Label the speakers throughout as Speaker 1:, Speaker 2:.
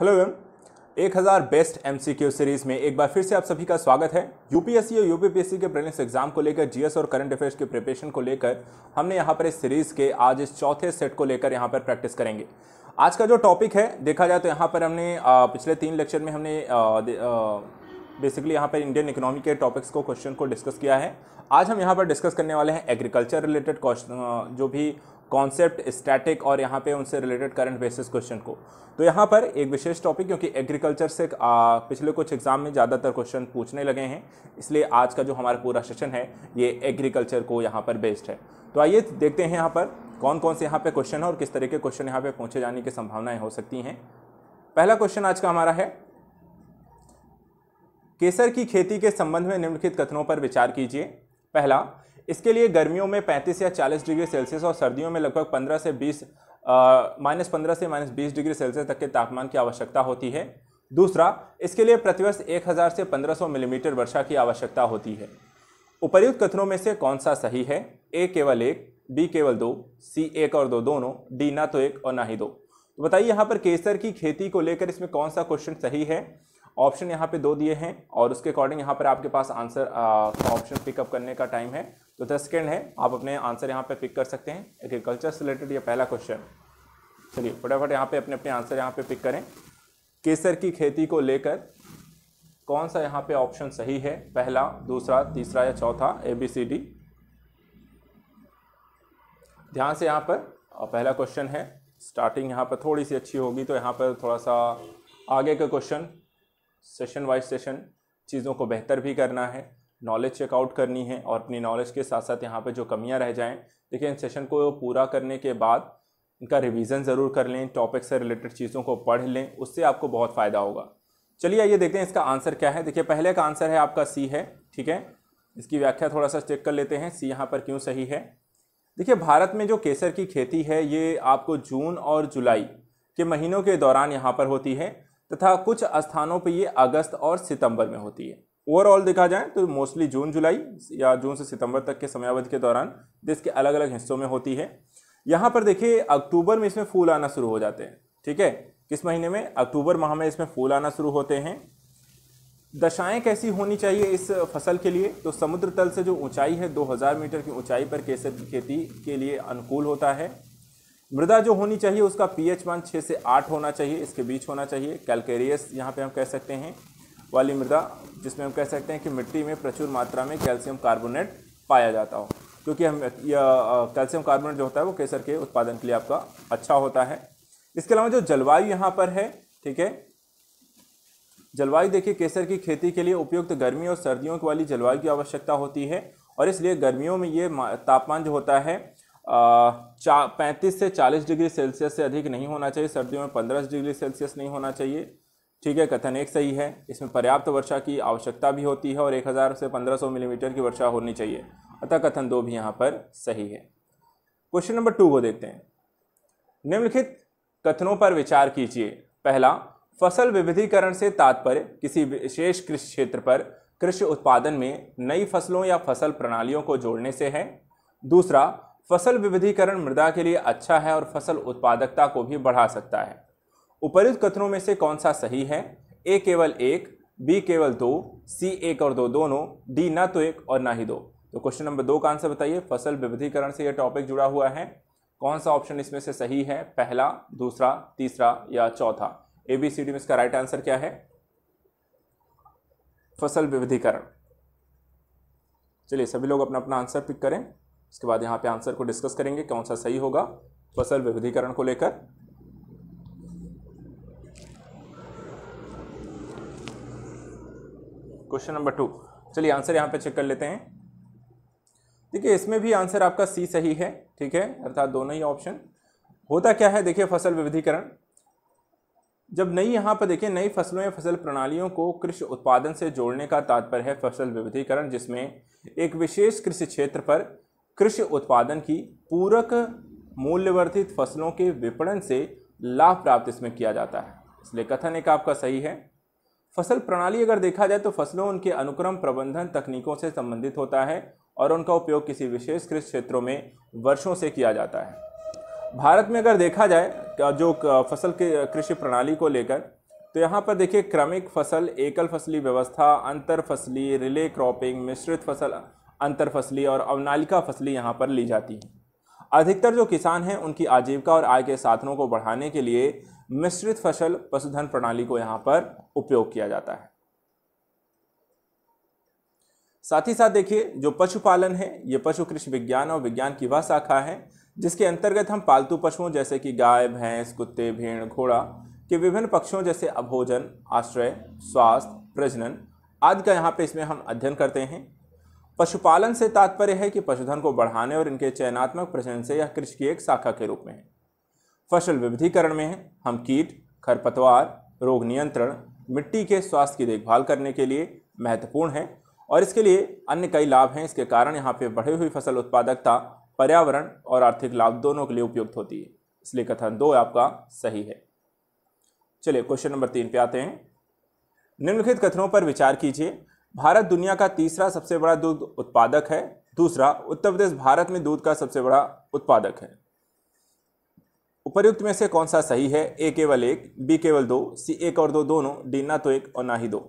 Speaker 1: hello M एक हज़ार best MCQ series में एक बार फिर से आप सभी का स्वागत है यूपीएससी और यूपीपीएससी के प्रीलिम्स एग्जाम को लेकर जीएस और करंट अफेयर्स के प्रिपरेशन को लेकर हमने यहाँ पर इस सीरीज़ के आज इस चौथे सेट को लेकर यहाँ पर प्रैक्टिस करेंगे आज का जो टॉपिक है देखा जाए तो यहाँ पर हमने आ, पिछले तीन लेक्चर में हमने आ, आ, बेसिकली यहाँ पर इंडियन इकोनॉमी के टॉपिक्स को क्वेश्चन को डिस्कस किया है आज हम यहाँ पर डिस्कस करने वाले हैं एग्रीकल्चर रिलेटेड क्वेश्चन जो भी कॉन्सेप्ट स्टैटिक और यहाँ पे उनसे रिलेटेड करंट बेसिस क्वेश्चन को तो यहाँ पर एक विशेष टॉपिक क्योंकि एग्रीकल्चर से आ, पिछले कुछ एग्जाम में ज़्यादातर क्वेश्चन पूछने लगे हैं इसलिए आज का जो हमारा पूरा सेशन है ये एग्रीकल्चर को यहाँ पर बेस्ड है तो आइए देखते हैं यहाँ पर कौन कौन से यहाँ पे क्वेश्चन है और किस तरह के क्वेश्चन यहाँ पे पूछे जाने की संभावनाएं हो सकती हैं पहला क्वेश्चन आज का हमारा है केसर की खेती के संबंध में निम्नलिखित कथनों पर विचार कीजिए पहला इसके लिए गर्मियों में 35 या 40 डिग्री सेल्सियस और सर्दियों में लगभग 15 से 20 माइनस पंद्रह से माइनस बीस डिग्री सेल्सियस तक के तापमान की आवश्यकता होती है दूसरा इसके लिए प्रतिवर्ष 1000 से 1500 मिलीमीटर वर्षा की आवश्यकता होती है उपयुक्त कथनों में से कौन सा सही है ए केवल एक बी केवल दो सी एक और दो दोनों डी ना तो एक और ना ही दो तो बताइए यहाँ पर केसर की खेती को लेकर इसमें कौन सा क्वेश्चन सही है ऑप्शन यहाँ पे दो दिए हैं और उसके अकॉर्डिंग यहाँ पर आपके पास आंसर ऑप्शन पिकअप करने का टाइम है तो दस सेकेंड है आप अपने आंसर यहाँ पे पिक कर सकते हैं एग्रीकल्चर से रिलेटेड यह पहला क्वेश्चन चलिए फटाफट यहाँ पे अपने अपने आंसर यहाँ पे पिक करें केसर की खेती को लेकर कौन सा यहाँ पे ऑप्शन सही है पहला दूसरा तीसरा या चौथा ए बी सी डी ध्यान से यहाँ पर पहला क्वेश्चन है स्टार्टिंग यहाँ पर थोड़ी सी अच्छी होगी तो यहाँ पर थोड़ा सा आगे का क्वेश्चन सेशन वाइज सेशन चीज़ों को बेहतर भी करना है नॉलेज चेकआउट करनी है और अपनी नॉलेज के साथ साथ यहाँ पे जो कमियाँ रह जाएँ देखिए इन सेशन को पूरा करने के बाद इनका रिवीजन ज़रूर कर लें टॉपिक से रिलेटेड चीज़ों को पढ़ लें उससे आपको बहुत फ़ायदा होगा चलिए आइए देखते हैं इसका आंसर क्या है देखिए पहले का आंसर है आपका सी है ठीक है इसकी व्याख्या थोड़ा सा चेक कर लेते हैं सी यहाँ पर क्यों सही है देखिए भारत में जो केसर की खेती है ये आपको जून और जुलाई के महीनों के दौरान यहाँ पर होती है तथा कुछ स्थानों पर ये अगस्त और सितंबर में होती है ओवरऑल देखा जाए तो मोस्टली जून जुलाई या जून से सितंबर तक के समयावधि के दौरान देश के अलग अलग हिस्सों में होती है यहाँ पर देखिए अक्टूबर में इसमें फूल आना शुरू हो जाते हैं ठीक है किस महीने में अक्टूबर माह में इसमें फूल आना शुरू होते हैं दशाएं कैसी होनी चाहिए इस फसल के लिए तो समुद्र तल से जो ऊंचाई है 2000 मीटर की ऊंचाई पर केसर की खेती के लिए अनुकूल होता है मृदा जो होनी चाहिए उसका पीएच मान छः से आठ होना चाहिए इसके बीच होना चाहिए कैलकेरियस यहाँ पे हम कह सकते हैं वाली मृदा जिसमें हम कह सकते हैं कि मिट्टी में प्रचुर मात्रा में कैल्शियम कार्बोनेट पाया जाता हो क्योंकि हम कैल्शियम कार्बोनेट जो होता है वो केसर के उत्पादन के लिए आपका अच्छा होता है इसके अलावा जो जलवायु यहाँ पर है ठीक है जलवायु देखिए केसर की खेती के लिए उपयुक्त गर्मी और सर्दियों वाली जलवायु की आवश्यकता होती है और इसलिए गर्मियों में ये तापमान जो होता है चा पैंतीस से चालीस डिग्री सेल्सियस से अधिक नहीं होना चाहिए सर्दियों में पंद्रह डिग्री सेल्सियस नहीं होना चाहिए ठीक है कथन एक सही है इसमें पर्याप्त वर्षा की आवश्यकता भी होती है और 1000 से 1500 मिलीमीटर की वर्षा होनी चाहिए अतः कथन दो भी यहाँ पर सही है क्वेश्चन नंबर टू को देखते हैं निम्नलिखित कथनों पर विचार कीजिए पहला फसल विविधीकरण से तात्पर्य किसी विशेष कृषि क्षेत्र पर कृषि उत्पादन में नई फसलों या फसल प्रणालियों को जोड़ने से है दूसरा फसल विविधीकरण मृदा के लिए अच्छा है और फसल उत्पादकता को भी बढ़ा सकता है उपरित कथनों में से कौन सा सही है ए केवल एक बी केवल दो सी एक और दो दोनों डी ना तो एक और ना ही दो तो क्वेश्चन नंबर दो का आंसर बताइए फसल विविधीकरण से यह टॉपिक जुड़ा हुआ है कौन सा ऑप्शन इसमें से सही है पहला दूसरा तीसरा या चौथा ए बी सी डी में इसका राइट आंसर क्या है फसल विविधीकरण चलिए सभी लोग अपना अपना आंसर पिक करें उसके बाद यहाँ पे आंसर को डिस्कस करेंगे कौन सा सही होगा फसल विविधीकरण को लेकर क्वेश्चन नंबर टू चलिए आंसर यहाँ पे चेक कर लेते हैं देखिए इसमें भी आंसर आपका सी सही है ठीक है अर्थात दोनों ही ऑप्शन होता क्या है देखिए फसल विविधीकरण जब नई यहाँ पर देखिए नई फसलों या फसल प्रणालियों को कृषि उत्पादन से जोड़ने का तात्पर्य है फसल विविधीकरण जिसमें एक विशेष कृषि क्षेत्र पर कृषि उत्पादन की पूरक मूल्यवर्धित फसलों के विपणन से लाभ प्राप्त इसमें किया जाता है इसलिए कथन एक आपका सही है फसल प्रणाली अगर देखा जाए तो फसलों उनके अनुक्रम प्रबंधन तकनीकों से संबंधित होता है और उनका उपयोग किसी विशेष कृषि क्षेत्रों में वर्षों से किया जाता है भारत में अगर देखा जाए जो फसल के कृषि प्रणाली को लेकर तो यहाँ पर देखिए क्रमिक फसल एकल फसली व्यवस्था अंतर फसली रिले क्रॉपिंग मिश्रित फसल अंतर फसली और अवनालिका फसली यहाँ पर ली जाती है अधिकतर जो किसान हैं उनकी आजीविका और आय के साधनों को बढ़ाने के लिए मिश्रित फसल पशुधन प्रणाली को यहाँ पर उपयोग किया जाता है साथ ही साथ देखिए जो पशुपालन है ये पशु कृषि विज्ञान और विज्ञान की वह शाखा है जिसके अंतर्गत हम पालतू पशुओं जैसे कि गाय भैंस कुत्ते भेड़ घोड़ा के विभिन्न पक्षों जैसे अभोजन आश्रय स्वास्थ्य प्रजनन आदि का यहाँ पे इसमें हम अध्ययन करते हैं पशुपालन से तात्पर्य है कि पशुधन को बढ़ाने और इनके चयनात्मक प्रजनन से यह कृषि की एक शाखा के रूप में है फसल विविधीकरण में हम कीट खरपतवार रोग नियंत्रण मिट्टी के स्वास्थ्य की देखभाल करने के लिए महत्वपूर्ण है और इसके लिए अन्य कई लाभ हैं इसके कारण यहाँ पे बढ़ी हुई फसल उत्पादकता पर्यावरण और आर्थिक लाभ दोनों के लिए उपयुक्त होती है इसलिए कथन दो आपका सही है चलिए क्वेश्चन नंबर तीन पे आते हैं निम्नलिखित कथनों पर विचार कीजिए भारत दुनिया का तीसरा सबसे बड़ा दूध उत्पादक है दूसरा उत्तर प्रदेश भारत में दूध का सबसे बड़ा उत्पादक है उपर्युक्त में से कौन सा सही है ए केवल एक बी केवल दो सी एक और दो दोनों डी ना तो एक और ना ही दो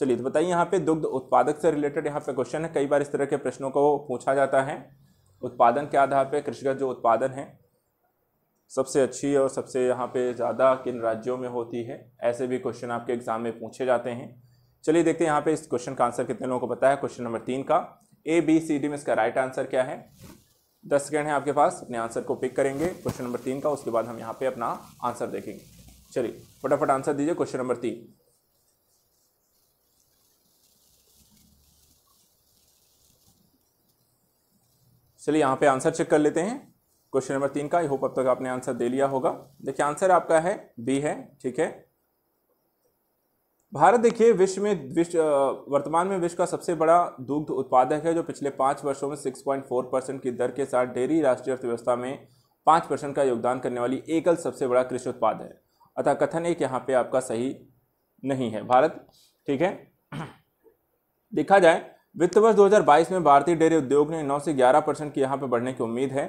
Speaker 1: चलिए तो बताइए यहाँ पे दुग्ध उत्पादक से रिलेटेड यहाँ पे क्वेश्चन है कई बार इस तरह के प्रश्नों को पूछा जाता है उत्पादन के आधार पर कृषिगत जो उत्पादन है सबसे अच्छी और सबसे यहाँ पे ज़्यादा किन राज्यों में होती है ऐसे भी क्वेश्चन आपके एग्ज़ाम में पूछे जाते हैं चलिए देखते हैं यहाँ पे इस क्वेश्चन का आंसर कितने लोगों को पता है क्वेश्चन नंबर तीन का ए बी सी डी में इसका राइट आंसर क्या है दस सेकेंड है आपके पास अपने आंसर को पिक करेंगे क्वेश्चन नंबर तीन का उसके बाद हम यहाँ पे अपना आंसर देखेंगे चलिए फटाफट आंसर दीजिए क्वेश्चन नंबर तीन चलिए यहाँ पे आंसर चेक कर लेते हैं क्वेश्चन नंबर तीन का आई होप अब तक आपने आंसर दे लिया होगा देखिए आंसर आपका है बी है ठीक है भारत देखिए विश्व में विश्व वर्तमान में विश्व का सबसे बड़ा दुग्ध उत्पादक है जो पिछले पाँच वर्षों में 6.4 परसेंट की दर के साथ डेयरी राष्ट्रीय अर्थव्यवस्था में पाँच परसेंट का योगदान करने वाली एकल सबसे बड़ा कृषि उत्पाद है अतः कथन एक यहाँ पे आपका सही नहीं है भारत ठीक है देखा जाए वित्त वर्ष 2022 में भारतीय डेयरी उद्योग ने 9 से 11 परसेंट की यहाँ पर बढ़ने की उम्मीद है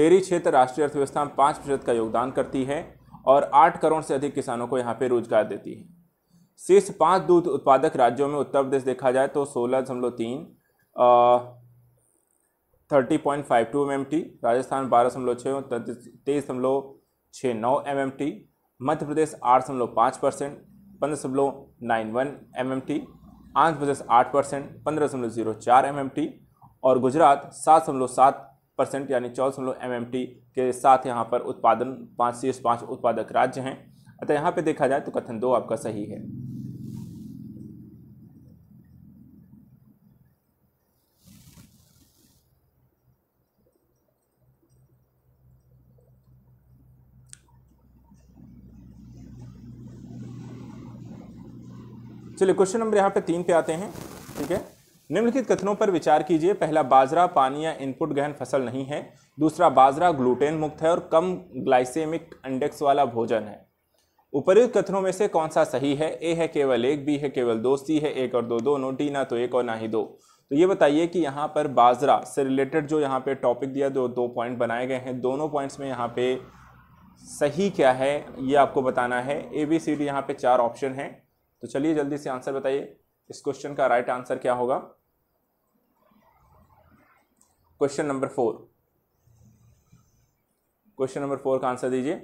Speaker 1: डेयरी क्षेत्र राष्ट्रीय अर्थव्यवस्था में पाँच प्रतिशत का योगदान करती है और आठ करोड़ से अधिक किसानों को यहाँ पर रोजगार देती है शीर्ष पांच दूध उत्पादक राज्यों में उत्तर प्रदेश देखा जाए तो सोलह दशमलव तीन thirty point five two M M T Rajasthan बारह दशमलव छः तेईस दशमलव छः नौ M M T Madhya Pradesh आठ दशमलव पाँच परसेंट पंद्रह दशमलव nine one M M T Andhra Pradesh आठ परसेंट पंद्रह दशमलव जीरो चार एम एम टी और गुजरात सात दशमलव सात परसेंट यानी चौदह दशमलव एम एम टी के साथ यहाँ पर उत्पादन पाँच शीर्ष पाँच उत्पादक राज्य हैं अतः यहाँ पर देखा जाए तो कथन दो आपका सही है चलिए क्वेश्चन नंबर यहाँ पे तीन पे आते हैं ठीक है निम्नलिखित कथनों पर विचार कीजिए पहला बाजरा पानी या इनपुट गहन फसल नहीं है दूसरा बाजरा ग्लूटेन मुक्त है और कम ग्लाइसेमिक इंडेक्स वाला भोजन है उपरयुक्त कथनों में से कौन सा सही है ए है केवल एक बी है केवल दो सी है एक और दो दोनों डी ना तो एक और ना ही दो तो ये बताइए कि यहाँ पर बाजरा से रिलेटेड जो यहाँ पे टॉपिक दिया जो दो पॉइंट बनाए गए हैं दोनों पॉइंट्स में यहाँ पे सही क्या है ये आपको बताना है ए बी सी डी यहाँ पे चार ऑप्शन हैं तो चलिए जल्दी से आंसर बताइए इस क्वेश्चन का राइट आंसर क्या होगा question number four question number four का आंसर दीजिए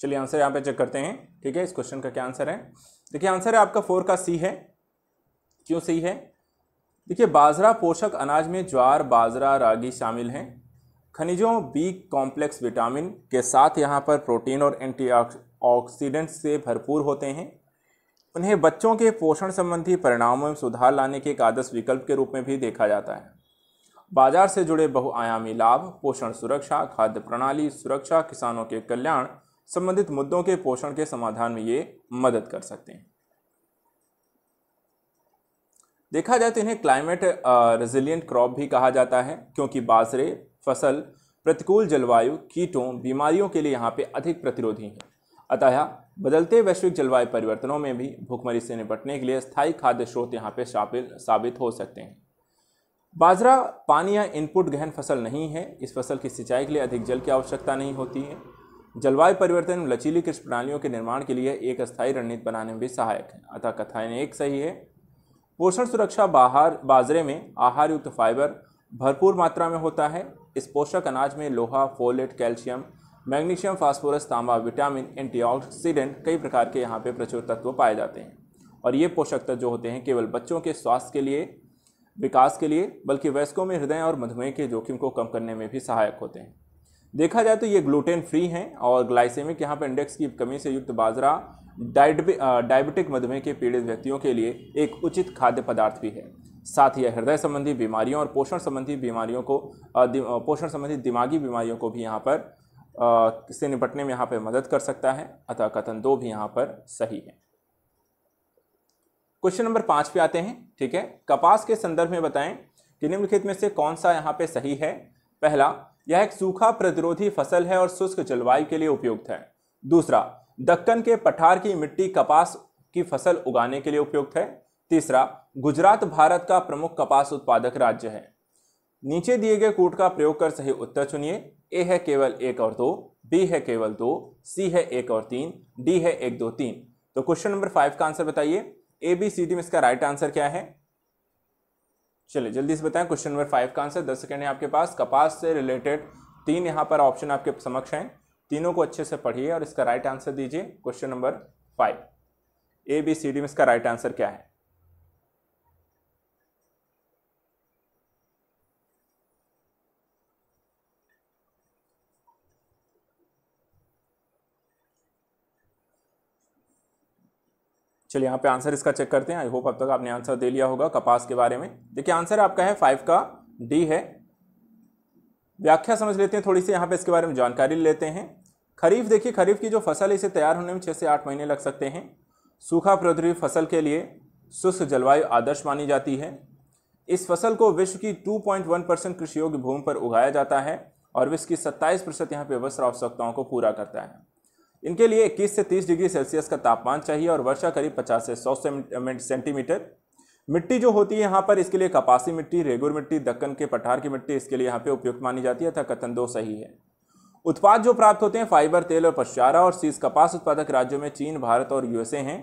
Speaker 1: चलिए आंसर यहाँ पे चेक करते हैं ठीक है इस क्वेश्चन का क्या आंसर है देखिए आंसर है आपका फोर का सी है क्यों सही है देखिए बाजरा पोषक अनाज में ज्वार बाजरा रागी शामिल हैं खनिजों बी कॉम्प्लेक्स विटामिन के साथ यहाँ पर प्रोटीन और एंटीऑक्सीडेंट से भरपूर होते हैं उन्हें बच्चों के पोषण संबंधी परिणामों में सुधार लाने के एक आदर्श विकल्प के रूप में भी देखा जाता है बाजार से जुड़े बहुआयामी लाभ पोषण सुरक्षा खाद्य प्रणाली सुरक्षा किसानों के कल्याण संबंधित मुद्दों के पोषण के समाधान में ये मदद कर सकते हैं देखा जाए तो इन्हें क्लाइमेट रेजिलियंट क्रॉप भी कहा जाता है क्योंकि बाजरे फसल प्रतिकूल जलवायु कीटों बीमारियों के लिए यहाँ पे अधिक प्रतिरोधी हैं अतः बदलते वैश्विक जलवायु परिवर्तनों में भी भूखमरी से निपटने के लिए स्थायी खाद्य स्रोत यहाँ पे साबित हो सकते हैं बाजरा पानी या इनपुट गहन फसल नहीं है इस फसल की सिंचाई के लिए अधिक जल की आवश्यकता नहीं होती है जलवायु परिवर्तन लचीली कृषि प्रणालियों के निर्माण के लिए एक स्थायी रणनीति बनाने में भी सहायक है अतः कथाएं एक सही है पोषण सुरक्षा बाहर बाजरे में आहार युक्त फाइबर भरपूर मात्रा में होता है इस पोषक अनाज में लोहा फोलेट कैल्शियम मैग्नीशियम फास्फोरस तांबा विटामिन एंटीऑक्सीडेंट कई प्रकार के यहाँ पे प्रचुर तत्व पाए जाते हैं और ये पोषक तत्व जो होते हैं केवल बच्चों के स्वास्थ्य के लिए विकास के लिए बल्कि वयस्कों में हृदय और मधुमेह के जोखिम को कम करने में भी सहायक होते हैं देखा जाए तो ये ग्लूटेन फ्री हैं और ग्लाइसेमिक यहाँ पर इंडेक्स की कमी से युक्त बाजरा डायबिटिक मधुमेह के पीड़ित व्यक्तियों के लिए एक उचित खाद्य पदार्थ भी है साथ ही यह हृदय संबंधी बीमारियों और पोषण संबंधी बीमारियों को पोषण संबंधी दिमागी बीमारियों को भी यहाँ पर से निपटने में यहाँ पर मदद कर सकता है अतः कथन दो भी यहाँ पर सही है क्वेश्चन नंबर पाँच पे आते हैं ठीक है कपास के संदर्भ में बताएं कि निम्नलिखित में से कौन सा यहाँ पे सही है पहला यह एक सूखा प्रतिरोधी फसल है और शुष्क जलवायु के लिए उपयुक्त है दूसरा दक्कन के पठार की मिट्टी कपास की फसल उगाने के लिए उपयुक्त है तीसरा गुजरात भारत का प्रमुख कपास उत्पादक राज्य है नीचे दिए गए कूट का प्रयोग कर सही उत्तर चुनिए ए है केवल एक और दो बी है केवल दो सी है एक और तीन डी है एक दो तीन तो क्वेश्चन नंबर फाइव का आंसर बताइए ए बी सी डी में इसका राइट आंसर क्या है चलिए जल्दी से बताएं क्वेश्चन नंबर फाइव का आंसर दस सेकेंड है आपके पास कपास से रिलेटेड तीन यहाँ पर ऑप्शन आपके समक्ष हैं तीनों को अच्छे से पढ़िए और इसका राइट आंसर दीजिए question number five A B C D में इसका राइट आंसर क्या है चलिए यहाँ पे आंसर इसका चेक करते हैं आई होप अब तक आपने आंसर दे लिया होगा कपास के बारे में देखिए आंसर आपका है फाइव का डी है व्याख्या समझ लेते हैं थोड़ी सी यहाँ पे इसके बारे में जानकारी लेते हैं खरीफ देखिए खरीफ की जो फसल है इसे तैयार होने में छः से आठ महीने लग सकते हैं सूखा प्रद्रवी फसल के लिए शुष्क जलवायु आदर्श मानी जाती है इस फसल को विश्व की टू परसेंट कृषि योग्य भूमि पर उगाया जाता है और विश्व की सत्ताईस प्रतिशत यहाँ पे वस्त्र आवश्यकताओं को पूरा करता है इनके लिए 21 से 30 डिग्री सेल्सियस का तापमान चाहिए और वर्षा करीब 50 से 100 सेंटीमीटर मिट्टी जो होती है यहाँ पर इसके लिए कपासी मिट्टी रेगुर मिट्टी दक्कन के पठार की मिट्टी इसके लिए यहाँ पे उपयुक्त मानी जाती है अथा कथन दो सही है उत्पाद जो प्राप्त होते हैं फाइबर तेल और पश्चारा और शीर्ष कपास उत्पादक राज्यों में चीन भारत और यूएसए हैं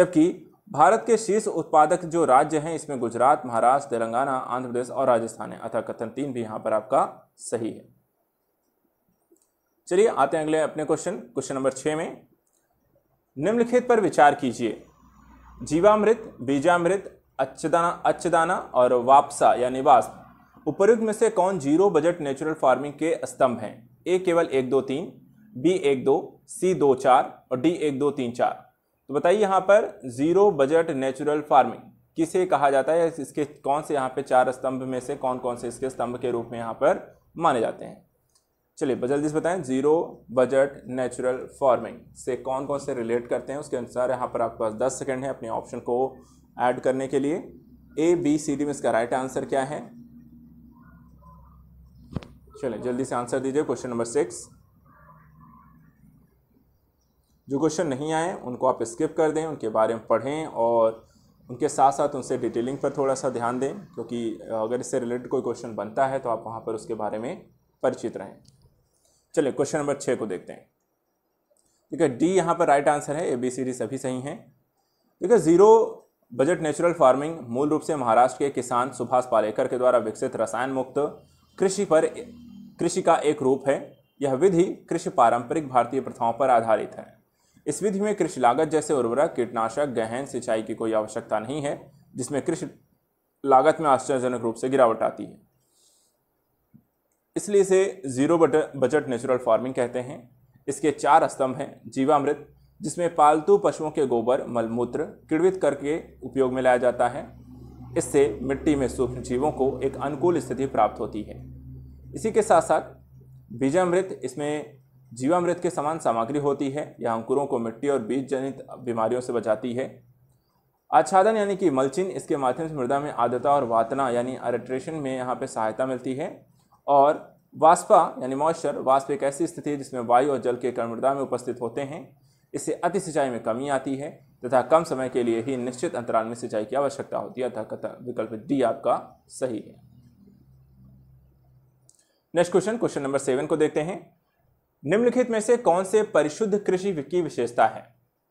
Speaker 1: जबकि भारत के शीर्ष उत्पादक जो राज्य हैं इसमें गुजरात महाराष्ट्र तेलंगाना आंध्र प्रदेश और राजस्थान है अथा कथन तीन भी यहाँ पर आपका सही है चलिए आते हैं अगले अपने क्वेश्चन क्वेश्चन नंबर छः में निम्नलिखित पर विचार कीजिए जीवामृत बीजामृत अच्छदाना अच्छदाना और वापसा या निवास उपरुक्त में से कौन जीरो बजट नेचुरल फार्मिंग के स्तंभ हैं ए केवल एक दो तीन बी एक दो सी दो चार और डी एक दो तीन चार तो बताइए यहाँ पर जीरो बजट नेचुरल फार्मिंग किसे कहा जाता है इसके कौन से यहाँ पे चार स्तंभ में से कौन कौन से इसके स्तंभ के रूप में यहाँ पर माने जाते हैं चलिए जल्दी से बताएं जीरो बजट नेचुरल फार्मिंग से कौन कौन से रिलेट करते हैं उसके अनुसार यहाँ पर आपके पास दस सेकेंड है अपने ऑप्शन को ऐड करने के लिए ए बी सी डी में इसका राइट आंसर क्या है चलिए जल्दी से आंसर दीजिए क्वेश्चन नंबर सिक्स जो क्वेश्चन नहीं आए उनको आप स्किप कर दें उनके बारे में पढ़ें और उनके साथ साथ उनसे डिटेलिंग पर थोड़ा सा ध्यान दें क्योंकि अगर इससे रिलेटेड कोई क्वेश्चन बनता है तो आप वहाँ पर उसके बारे में परिचित रहें चलिए क्वेश्चन नंबर छः को देखते हैं ठीक है डी यहाँ पर राइट आंसर है ए बी सी डी सभी सही हैं ठीक है ज़ीरो बजट नेचुरल फार्मिंग मूल रूप से महाराष्ट्र के किसान सुभाष पालेकर के द्वारा विकसित रसायन मुक्त कृषि पर कृषि का एक रूप है यह विधि कृषि पारंपरिक भारतीय प्रथाओं पर आधारित है इस विधि में कृषि लागत जैसे उर्वरक कीटनाशक गहन सिंचाई की कोई आवश्यकता नहीं है जिसमें कृषि लागत में आश्चर्यजनक रूप से गिरावट आती है इसलिए इसे ज़ीरो बजट नेचुरल फार्मिंग कहते हैं इसके चार स्तंभ हैं जीवामृत जिसमें पालतू पशुओं के गोबर मलमूत्र किड़वित करके उपयोग में लाया जाता है इससे मिट्टी में सूक्ष्म जीवों को एक अनुकूल स्थिति प्राप्त होती है इसी के साथ साथ बीजामृत इसमें जीवामृत के समान सामग्री होती है यह अंकुरों को मिट्टी और बीज जनित बीमारियों से बचाती है आच्छादन यानी कि मलचिन इसके माध्यम से मृदा में आर्द्रता और वातना यानी अरेट्रेशन में यहाँ पे सहायता मिलती है और वाष्पा यानी मॉइस्चर वाष्प एक ऐसी स्थिति है जिसमें वायु और जल के कण मृदा में उपस्थित होते हैं इससे अति सिंचाई में कमी आती है तथा कम समय के लिए ही निश्चित अंतराल में सिंचाई की आवश्यकता होती है तथा विकल्प डी आपका सही है next question question number seven को देखते हैं निम्नलिखित में से कौन से परिशुद्ध कृषि की विशेषता है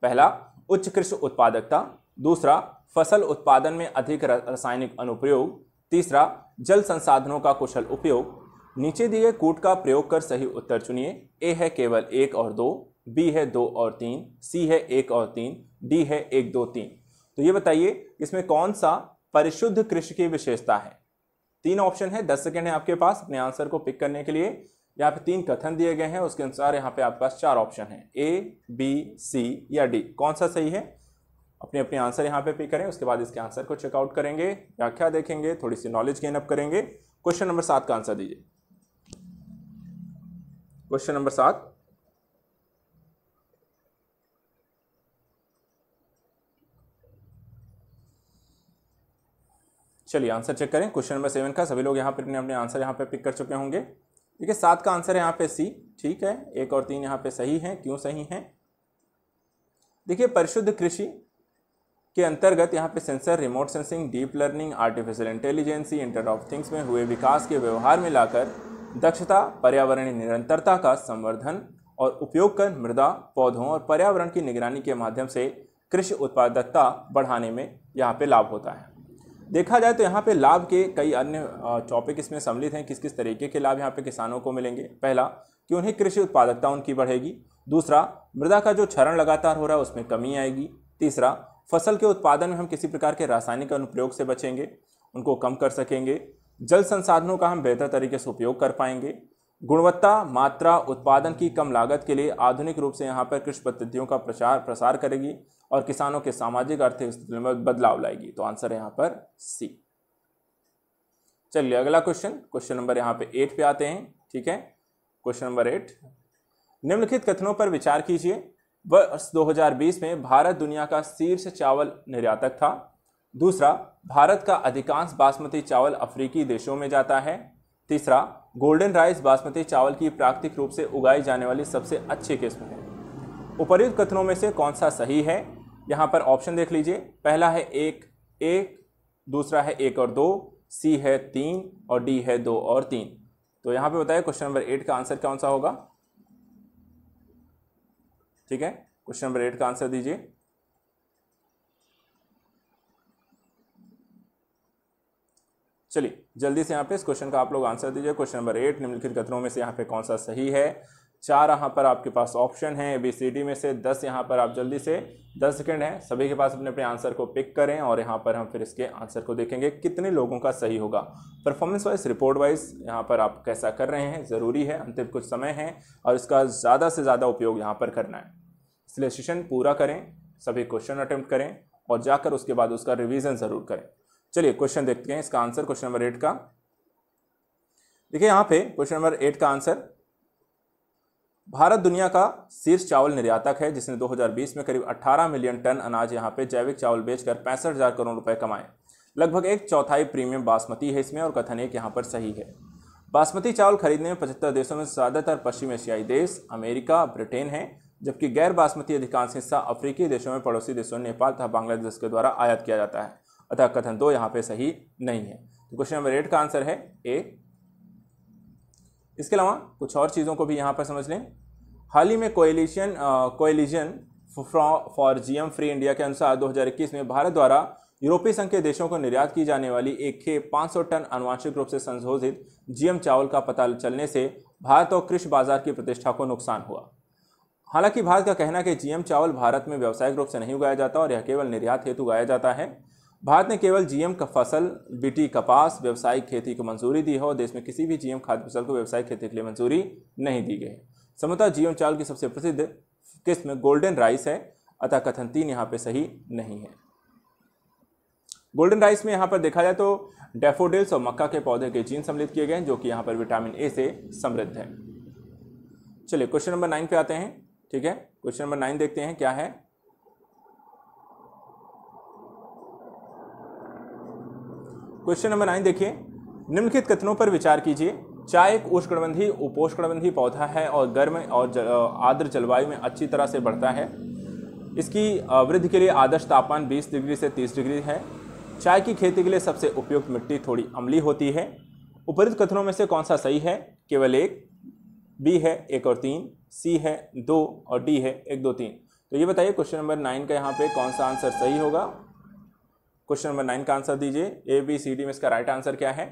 Speaker 1: पहला उच्च कृषि उत्पादकता दूसरा फसल उत्पादन में अधिक रासायनिक अनुप्रयोग तीसरा जल संसाधनों का कुशल उपयोग नीचे दिए गए कूट का प्रयोग कर सही उत्तर चुनिए ए है केवल एक और दो बी है दो और तीन सी है एक और तीन डी है एक दो तीन तो ये बताइए इसमें कौन सा परिशुद्ध कृषि की विशेषता है तीन ऑप्शन है दस सेकेंड है आपके पास अपने आंसर को पिक करने के लिए यहाँ पे तीन कथन दिए गए हैं उसके अनुसार यहाँ पे आपके पास चार ऑप्शन है ए बी सी या डी कौन सा सही है अपने अपने आंसर यहाँ पे पिक करें उसके बाद इसके आंसर को चेकआउट करेंगे व्याख्या देखेंगे थोड़ी सी नॉलेज गेनअप करेंगे क्वेश्चन नंबर सात का आंसर दीजिए क्वेश्चन नंबर सात चलिए आंसर चेक करें क्वेश्चन नंबर सेवन का सभी लोग यहाँ पर अपने अपने आंसर यहाँ पे पिक कर चुके होंगे ठीक है सात का आंसर है यहाँ पे सी ठीक है एक और तीन यहाँ पे सही है क्यों सही है देखिए परिशुद्ध कृषि के अंतर्गत यहाँ पे sensor remote sensing deep learning artificial intelligence internet of things में हुए विकास के व्यवहार में लाकर दक्षता पर्यावरणीय निरंतरता का संवर्धन और उपयोग कर मृदा पौधों और पर्यावरण की निगरानी के माध्यम से कृषि उत्पादकता बढ़ाने में यहाँ पे लाभ होता है देखा जाए तो यहाँ पे लाभ के कई अन्य टॉपिक इसमें सम्मिलित हैं किस किस तरीके के लाभ यहाँ पे किसानों को मिलेंगे पहला कि उन्हें कृषि उत्पादकता उनकी बढ़ेगी दूसरा मृदा का जो क्षरण लगातार हो रहा है उसमें कमी आएगी तीसरा फसल के उत्पादन में हम किसी प्रकार के रासायनिक अनुप्रयोग से बचेंगे उनको कम कर सकेंगे जल संसाधनों का हम बेहतर तरीके से उपयोग कर पाएंगे गुणवत्ता मात्रा उत्पादन की कम लागत के लिए आधुनिक रूप से यहाँ पर कृषि पद्धतियों का प्रचार प्रसार करेगी और किसानों के सामाजिक आर्थिक स्थिति में बदलाव लाएगी तो आंसर यहाँ पर सी चलिए अगला क्वेश्चन क्वेश्चन नंबर यहाँ पे एट पे आते हैं ठीक है क्वेश्चन नंबर एट निम्नलिखित कथनों पर विचार कीजिए वर्ष 2020 में भारत दुनिया का शीर्ष चावल निर्यातक था दूसरा भारत का अधिकांश बासमती चावल अफ्रीकी देशों में जाता है तीसरा गोल्डन राइस बासमती चावल की प्राकृतिक रूप से उगाई जाने वाली सबसे अच्छी किस्म है उपरयुक्त कथनों में से कौन सा सही है यहाँ पर ऑप्शन देख लीजिए पहला है एक एक दूसरा है एक और दो सी है तीन और डी है दो और तीन तो यहाँ पे बताइए क्वेश्चन नंबर एट का आंसर कौन सा होगा ठीक है क्वेश्चन नंबर एट का आंसर दीजिए चलिए जल्दी से यहाँ पे इस क्वेश्चन का आप लोग आंसर दीजिए क्वेश्चन नंबर एट निम्नलिखित कथनों में से यहाँ पे कौन सा सही है चार यहाँ पर आपके पास ऑप्शन है ए बी सी डी में से दस यहाँ पर आप जल्दी से दस सेकेंड हैं सभी के पास अपने अपने आंसर को पिक करें और यहाँ पर हम फिर इसके आंसर को देखेंगे कितने लोगों का सही होगा परफॉर्मेंस वाइज रिपोर्ट वाइज यहाँ पर आप कैसा कर रहे हैं ज़रूरी है अंतिम कुछ समय है और इसका ज़्यादा से ज़्यादा उपयोग यहाँ पर करना है इसलिए सेशन पूरा करें सभी क्वेश्चन अटैम्प्ट करें और जाकर उसके बाद उसका रिविज़न ज़रूर करें चलिए क्वेश्चन देखते हैं इसका आंसर क्वेश्चन नंबर एट का देखिए यहां पे क्वेश्चन नंबर एट का आंसर भारत दुनिया का शीर्ष चावल निर्यातक है जिसने 2020 में करीब 18 मिलियन टन अनाज यहाँ पे जैविक चावल बेचकर पैंसठ हजार करोड़ रुपए कमाए लगभग एक चौथाई प्रीमियम बासमती है इसमें और कथन एक यहां पर सही है बासमती चावल खरीदने में पचहत्तर देशों में ज़्यादातर पश्चिम एशियाई देश अमेरिका ब्रिटेन है जबकि गैर बासमती अधिकांश हिस्सा अफ्रीकी देशों में पड़ोसी देशों नेपाल तथा बांग्लादेश के द्वारा आयात किया जाता है अतः कथन दो तो यहाँ पे सही नहीं है तो क्वेश्चन नंबर एट का आंसर है ए इसके अलावा कुछ और चीज़ों को भी यहाँ पर समझ लें हाल ही में coalition coalition for GM free India के अनुसार 2021 में भारत द्वारा यूरोपीय संघ के देशों को निर्यात की जाने वाली एक खेप सौ टन अनुवांशिक रूप से संशोधित जीएम चावल का पता चलने से भारत और कृषि बाजार की प्रतिष्ठा को नुकसान हुआ हालांकि भारत का कहना कि जीएम चावल भारत में व्यावसायिक रूप से नहीं उगाया जाता और यह केवल निर्यात हेतु उगाया जाता है भारत ने केवल जीएम का फसल बीटी कपास व्यवसायिक खेती को मंजूरी दी है और देश में किसी भी जीएम खाद्य फसल को व्यवसायिक खेती के लिए मंजूरी नहीं दी गई है समता जीएम चावल की सबसे प्रसिद्ध किस्म गोल्डन राइस है अतः कथन तीन यहाँ पर सही नहीं है गोल्डन राइस में यहाँ पर देखा जाए तो डेफोडिल्स और मक्का के पौधे के जीन सम्मिलित किए गए हैं जो कि यहाँ पर विटामिन ए से समृद्ध है चलिए क्वेश्चन नंबर नाइन पे आते हैं ठीक है क्वेश्चन नंबर नाइन देखते हैं क्या है क्वेश्चन नंबर नाइन देखिए निम्नलिखित कथनों पर विचार कीजिए चाय एक उष्णबंधी उपोष्णकणबंधी पौधा है और गर्म और आर्द्र जलवायु में अच्छी तरह से बढ़ता है इसकी वृद्धि के लिए आदर्श तापमान 20 डिग्री से 30 डिग्री है चाय की खेती के लिए सबसे उपयुक्त मिट्टी थोड़ी अम्ली होती है उपरित कथनों में से कौन सा सही है केवल एक बी है एक और तीन सी है दो और डी है एक दो तीन तो ये बताइए क्वेश्चन नंबर नाइन का यहाँ पे कौन सा आंसर सही होगा क्वेश्चन नंबर नाइन का आंसर दीजिए ए बी सी डी में इसका राइट आंसर क्या है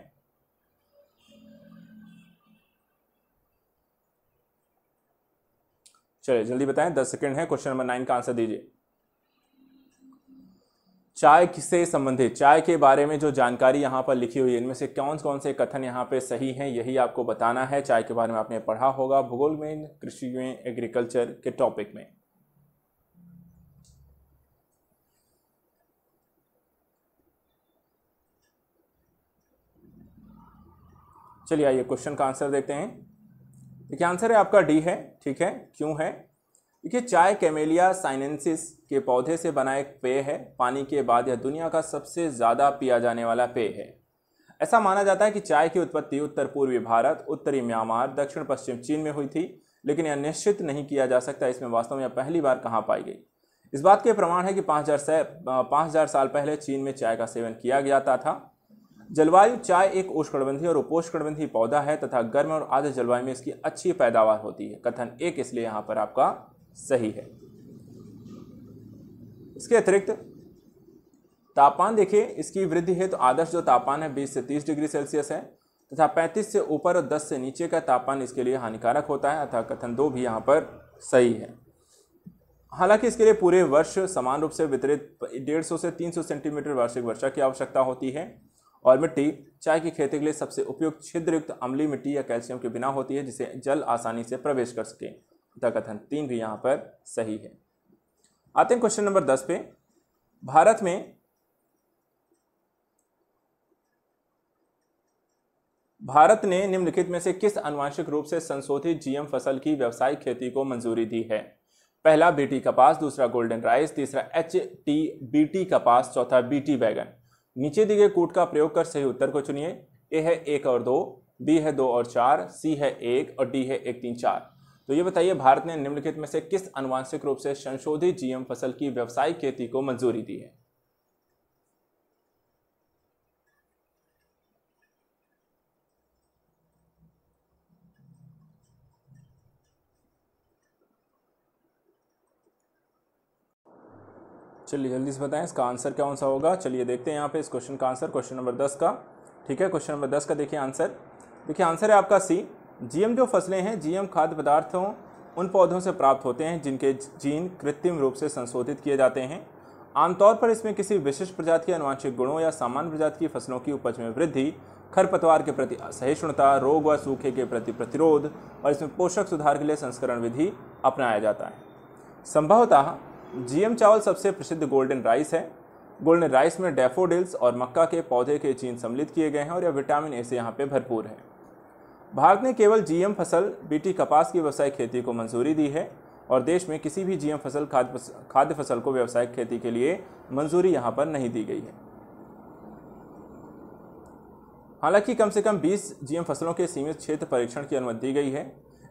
Speaker 1: चलिए जल्दी बताएं दस सेकंड है क्वेश्चन नंबर नाइन का आंसर दीजिए चाय किससे संबंधित चाय के बारे में जो जानकारी यहां पर लिखी हुई है इनमें से कौन कौन से कथन यहां पे सही हैं यही आपको बताना है चाय के बारे में आपने पढ़ा होगा भूगोल में कृषि में एग्रीकल्चर के टॉपिक में चलिए आइए क्वेश्चन का आंसर देखते हैं देखिए आंसर है आपका डी है ठीक है क्यों है देखिए चाय कैमेलिया साइनेंसिस के पौधे से बना एक पेय है पानी के बाद यह दुनिया का सबसे ज़्यादा पिया जाने वाला पेय है ऐसा माना जाता है कि चाय की उत्पत्ति उत्तर पूर्वी भारत उत्तरी म्यांमार दक्षिण पश्चिम चीन में हुई थी लेकिन यह निश्चित नहीं किया जा सकता इसमें वास्तव में यह पहली बार कहाँ पाई गई इस बात के प्रमाण है कि पाँच हज़ार पाँच हज़ार साल पहले चीन में चाय का सेवन किया जाता था जलवायु चाय एक उष्णकटिबंधीय और उपोष्णकटिबंधीय पौधा है तथा गर्म और आर्द्र जलवायु में इसकी अच्छी पैदावार होती है कथन एक इसलिए यहाँ पर आपका सही है इसके अतिरिक्त तापमान देखिए इसकी वृद्धि है तो आदर्श जो तापमान है 20 से 30 डिग्री सेल्सियस है तथा 35 से ऊपर और 10 से नीचे का तापमान इसके लिए हानिकारक होता है अथा कथन दो भी यहाँ पर सही है हालांकि इसके लिए पूरे वर्ष समान रूप से वितरित 150 से 300 सेंटीमीटर वार्षिक वर्षा की आवश्यकता होती है और मिट्टी चाय की खेती के लिए सबसे उपयुक्त छिद्रयुक्त अम्ली मिट्टी या कैल्शियम के बिना होती है जिसे जल आसानी से प्रवेश कर सके तथा कथन तीन भी यहाँ पर सही है आते हैं क्वेश्चन नंबर दस पे भारत में भारत ने निम्नलिखित में से किस अनुवांशिक रूप से संशोधित जीएम फसल की व्यावसायिक खेती को मंजूरी दी है पहला बीटी कपास दूसरा गोल्डन राइस तीसरा एच टी बीटी कपास चौथा बीटी बैगन नीचे दिए गए कूट का प्रयोग कर सही उत्तर को चुनिए ए है एक और दो बी है दो और चार सी है एक और डी है एक तीन चार तो ये बताइए भारत ने निम्नलिखित में से किस अनुवांशिक रूप से संशोधित जीएम फसल की व्यवसायिक खेती को मंजूरी दी है चलिए जल्दी से बताएं इसका आंसर क्या कौन सा होगा चलिए देखते हैं यहाँ पे इस क्वेश्चन का आंसर क्वेश्चन नंबर दस का ठीक है क्वेश्चन नंबर दस का देखिए आंसर देखिए आंसर है आपका सी जीएम जो फसलें हैं जीएम खाद्य पदार्थों उन पौधों से प्राप्त होते हैं जिनके जीन कृत्रिम रूप से संशोधित किए जाते हैं आमतौर पर इसमें किसी विशिष्ट प्रजाति के अनुवांशिक गुणों या सामान्य प्रजाति की फसलों की उपज में वृद्धि खरपतवार के प्रति सहिष्णुता रोग व सूखे के प्रति प्रतिरोध और इसमें पोषक सुधार के लिए संस्करण विधि अपनाया जाता है संभवतः जीएम चावल सबसे प्रसिद्ध गोल्डन राइस है गोल्डन राइस में डेफोडिल्स और मक्का के पौधे के चीन सम्मिलित किए गए हैं और यह विटामिन ए से यहाँ पर भरपूर है भारत ने केवल जीएम फसल बीटी कपास की व्यावसायिक खेती को मंजूरी दी है और देश में किसी भी जीएम फसल खाद्य खाद्य फसल को व्यावसायिक खेती के लिए मंजूरी यहाँ पर नहीं दी गई है हालांकि कम से कम 20 जीएम फसलों के सीमित क्षेत्र परीक्षण की अनुमति दी गई है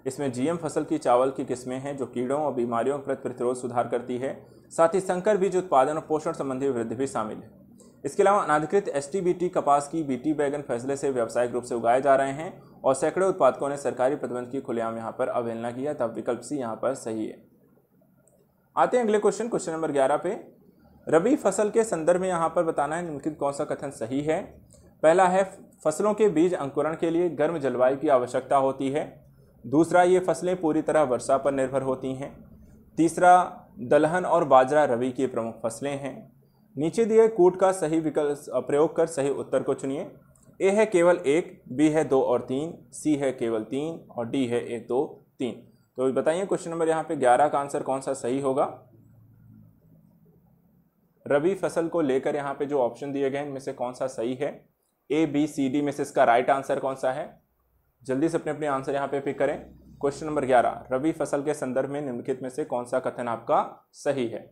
Speaker 1: इसमें जीएम फसल की चावल की किस्में हैं जो कीड़ों और बीमारियों के प्रति प्रतिरोध सुधार करती है साथ ही संकर बीज उत्पादन और पोषण संबंधी वृद्धि भी शामिल है इसके अलावा अनाधिकृत एस कपास की बीटी बैगन फैसले से व्यावसायिक रूप से उगाए जा रहे हैं और सैकड़ों उत्पादकों ने सरकारी प्रतिबंध की खुलेआम यहाँ पर अवहेलना किया तब विकल्प सी यहाँ पर सही है आते हैं अगले क्वेश्चन क्वेश्चन नंबर ग्यारह पे रबी फसल के संदर्भ में यहाँ पर बताना है निम्नलिखित कौन सा कथन सही है पहला है फसलों के बीज अंकुरण के लिए गर्म जलवायु की आवश्यकता होती है दूसरा ये फसलें पूरी तरह वर्षा पर निर्भर होती हैं तीसरा दलहन और बाजरा रवि की प्रमुख फसलें हैं नीचे दिए कूट का सही विकल्प प्रयोग कर सही उत्तर को चुनिए ए है केवल एक बी है दो और तीन सी है केवल तीन और डी है एक दो तीन तो बताइए क्वेश्चन नंबर यहाँ पे ग्यारह का आंसर कौन सा सही होगा रबी फसल को लेकर यहाँ पे जो ऑप्शन दिए गए इनमें से कौन सा सही है ए बी सी डी में से इसका राइट आंसर कौन सा है जल्दी से अपने अपने आंसर यहाँ पे पिक करें क्वेश्चन नंबर ग्यारह रवि फसल के संदर्भ में निम्नलिखित में से कौन सा कथन आपका सही है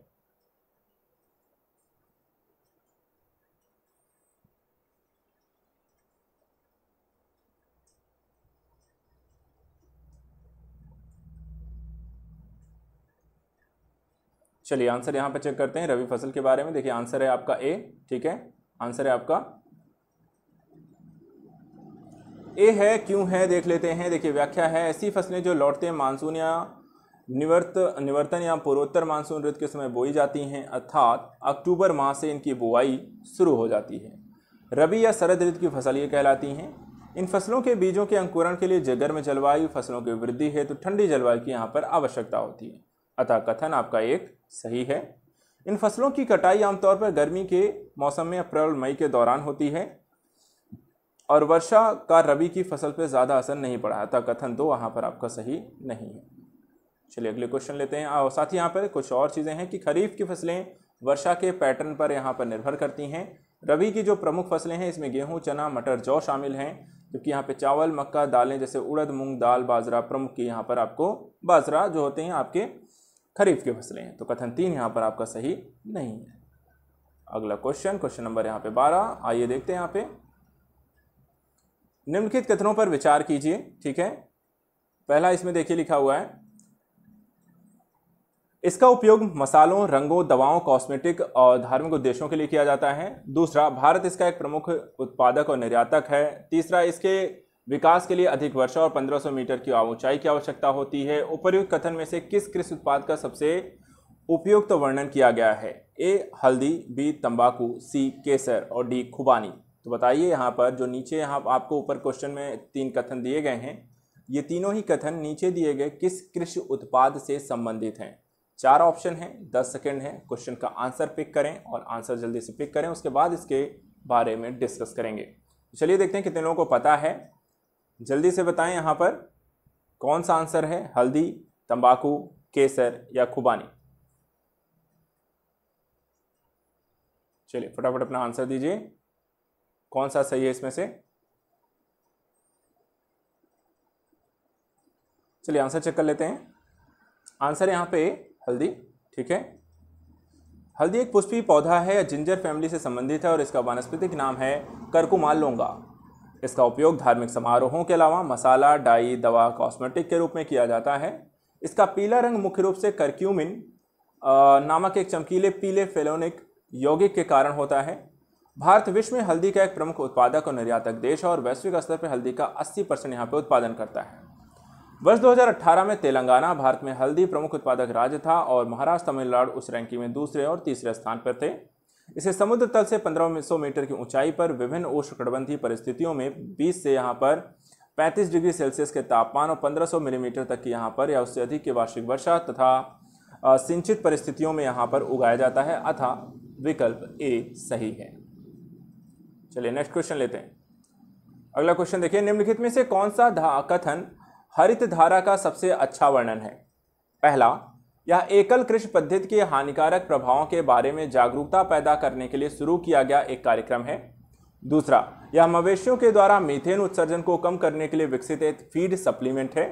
Speaker 1: चलिए आंसर यहाँ पर चेक करते हैं रवि फसल के बारे में देखिए आंसर है आपका ए ठीक है आंसर है आपका ए है क्यों है देख लेते हैं देखिए व्याख्या है ऐसी फसलें जो लौटते मानसून या निवर्त निवर्तन या पूर्वोत्तर मानसून ऋतु के समय बोई जाती हैं अर्थात अक्टूबर माह से इनकी बुआई शुरू हो जाती है रबी या शरद ऋतु की फसल ये कहलाती हैं इन फसलों के बीजों के अंकुरण के लिए जगर में जलवायु फसलों की वृद्धि है तो ठंडी जलवायु की यहाँ पर आवश्यकता होती है अतः कथन आपका एक सही है इन फसलों की कटाई आमतौर पर गर्मी के मौसम में अप्रैल मई के दौरान होती है और वर्षा का रबी की फसल पर ज़्यादा असर नहीं पड़ा था कथन दो तो वहाँ पर आपका सही नहीं है चलिए अगले क्वेश्चन लेते हैं और साथ ही यहाँ पर कुछ और चीज़ें हैं कि खरीफ की फसलें वर्षा के पैटर्न पर यहाँ पर निर्भर करती हैं रबी की जो प्रमुख फसलें हैं इसमें गेहूँ चना मटर जौ शामिल हैं जबकि यहाँ पे चावल मक्का दालें जैसे उड़द मूंग दाल बाजरा प्रमुख की यहाँ पर आपको बाजरा जो होते हैं आपके खरीफ की फसलें हैं तो कथन तीन यहाँ पर आपका सही नहीं है अगला क्वेश्चन क्वेश्चन नंबर यहाँ पे बारह आइए देखते हैं यहाँ पे निम्नलिखित कथनों पर विचार कीजिए ठीक है पहला इसमें देखिए लिखा हुआ है इसका उपयोग मसालों रंगों दवाओं कॉस्मेटिक और धार्मिक उद्देश्यों के लिए किया जाता है दूसरा भारत इसका एक प्रमुख उत्पादक और निर्यातक है तीसरा इसके विकास के लिए अधिक वर्षा और 1500 मीटर की ऊंचाई की आवश्यकता होती है उपरयुक्त कथन में से किस कृषि उत्पाद का सबसे उपयुक्त तो वर्णन किया गया है ए हल्दी बी तंबाकू सी केसर और डी खुबानी तो बताइए यहाँ पर जो नीचे यहाँ आपको ऊपर क्वेश्चन में तीन कथन दिए गए हैं ये तीनों ही कथन नीचे दिए गए किस कृषि उत्पाद से संबंधित हैं चार ऑप्शन हैं दस सेकेंड हैं क्वेश्चन का आंसर पिक करें और आंसर जल्दी से पिक करें उसके बाद इसके बारे में डिस्कस करेंगे चलिए देखते हैं कितने लोगों को पता है जल्दी से बताएं यहाँ पर कौन सा आंसर है हल्दी तंबाकू केसर या खुबानी चलिए फटाफट अपना आंसर दीजिए कौन सा सही है इसमें से चलिए आंसर चेक कर लेते हैं आंसर यहाँ पे हल्दी ठीक है हल्दी एक पुष्पी पौधा है जिंजर फैमिली से संबंधित है और इसका वनस्पतिक नाम है करकुमालोंगा इसका उपयोग धार्मिक समारोहों के अलावा मसाला डाई दवा कॉस्मेटिक के रूप में किया जाता है इसका पीला रंग मुख्य रूप से करक्यूमिन नामक एक चमकीले पीले फेलोनिक यौगिक के कारण होता है भारत विश्व में हल्दी का एक प्रमुख उत्पादक और निर्यातक देश है और वैश्विक स्तर पर हल्दी का 80 परसेंट यहाँ पर उत्पादन करता है वर्ष 2018 में तेलंगाना भारत में हल्दी प्रमुख उत्पादक राज्य था और महाराष्ट्र तमिलनाडु उस रैंकिंग में दूसरे और तीसरे स्थान पर थे इसे समुद्र तल से पंद्रह मीटर की ऊंचाई पर विभिन्न उष्णकटिबंधीय परिस्थितियों में 20 से यहाँ पर 35 डिग्री सेल्सियस के तापमान और 1500 मिलीमीटर तक की यहाँ पर या उससे अधिक की वार्षिक वर्षा तथा सिंचित परिस्थितियों में यहाँ पर उगाया जाता है अथा विकल्प ए सही है चलिए नेक्स्ट क्वेश्चन लेते हैं अगला क्वेश्चन देखिए निम्नलिखित में से कौन सा धा, कथन हरित धारा का सबसे अच्छा वर्णन है पहला यह एकल कृषि पद्धति के हानिकारक प्रभावों के बारे में जागरूकता पैदा करने के लिए शुरू किया गया एक कार्यक्रम है दूसरा यह मवेशियों के द्वारा मीथेन उत्सर्जन को कम करने के लिए विकसित एक फीड सप्लीमेंट है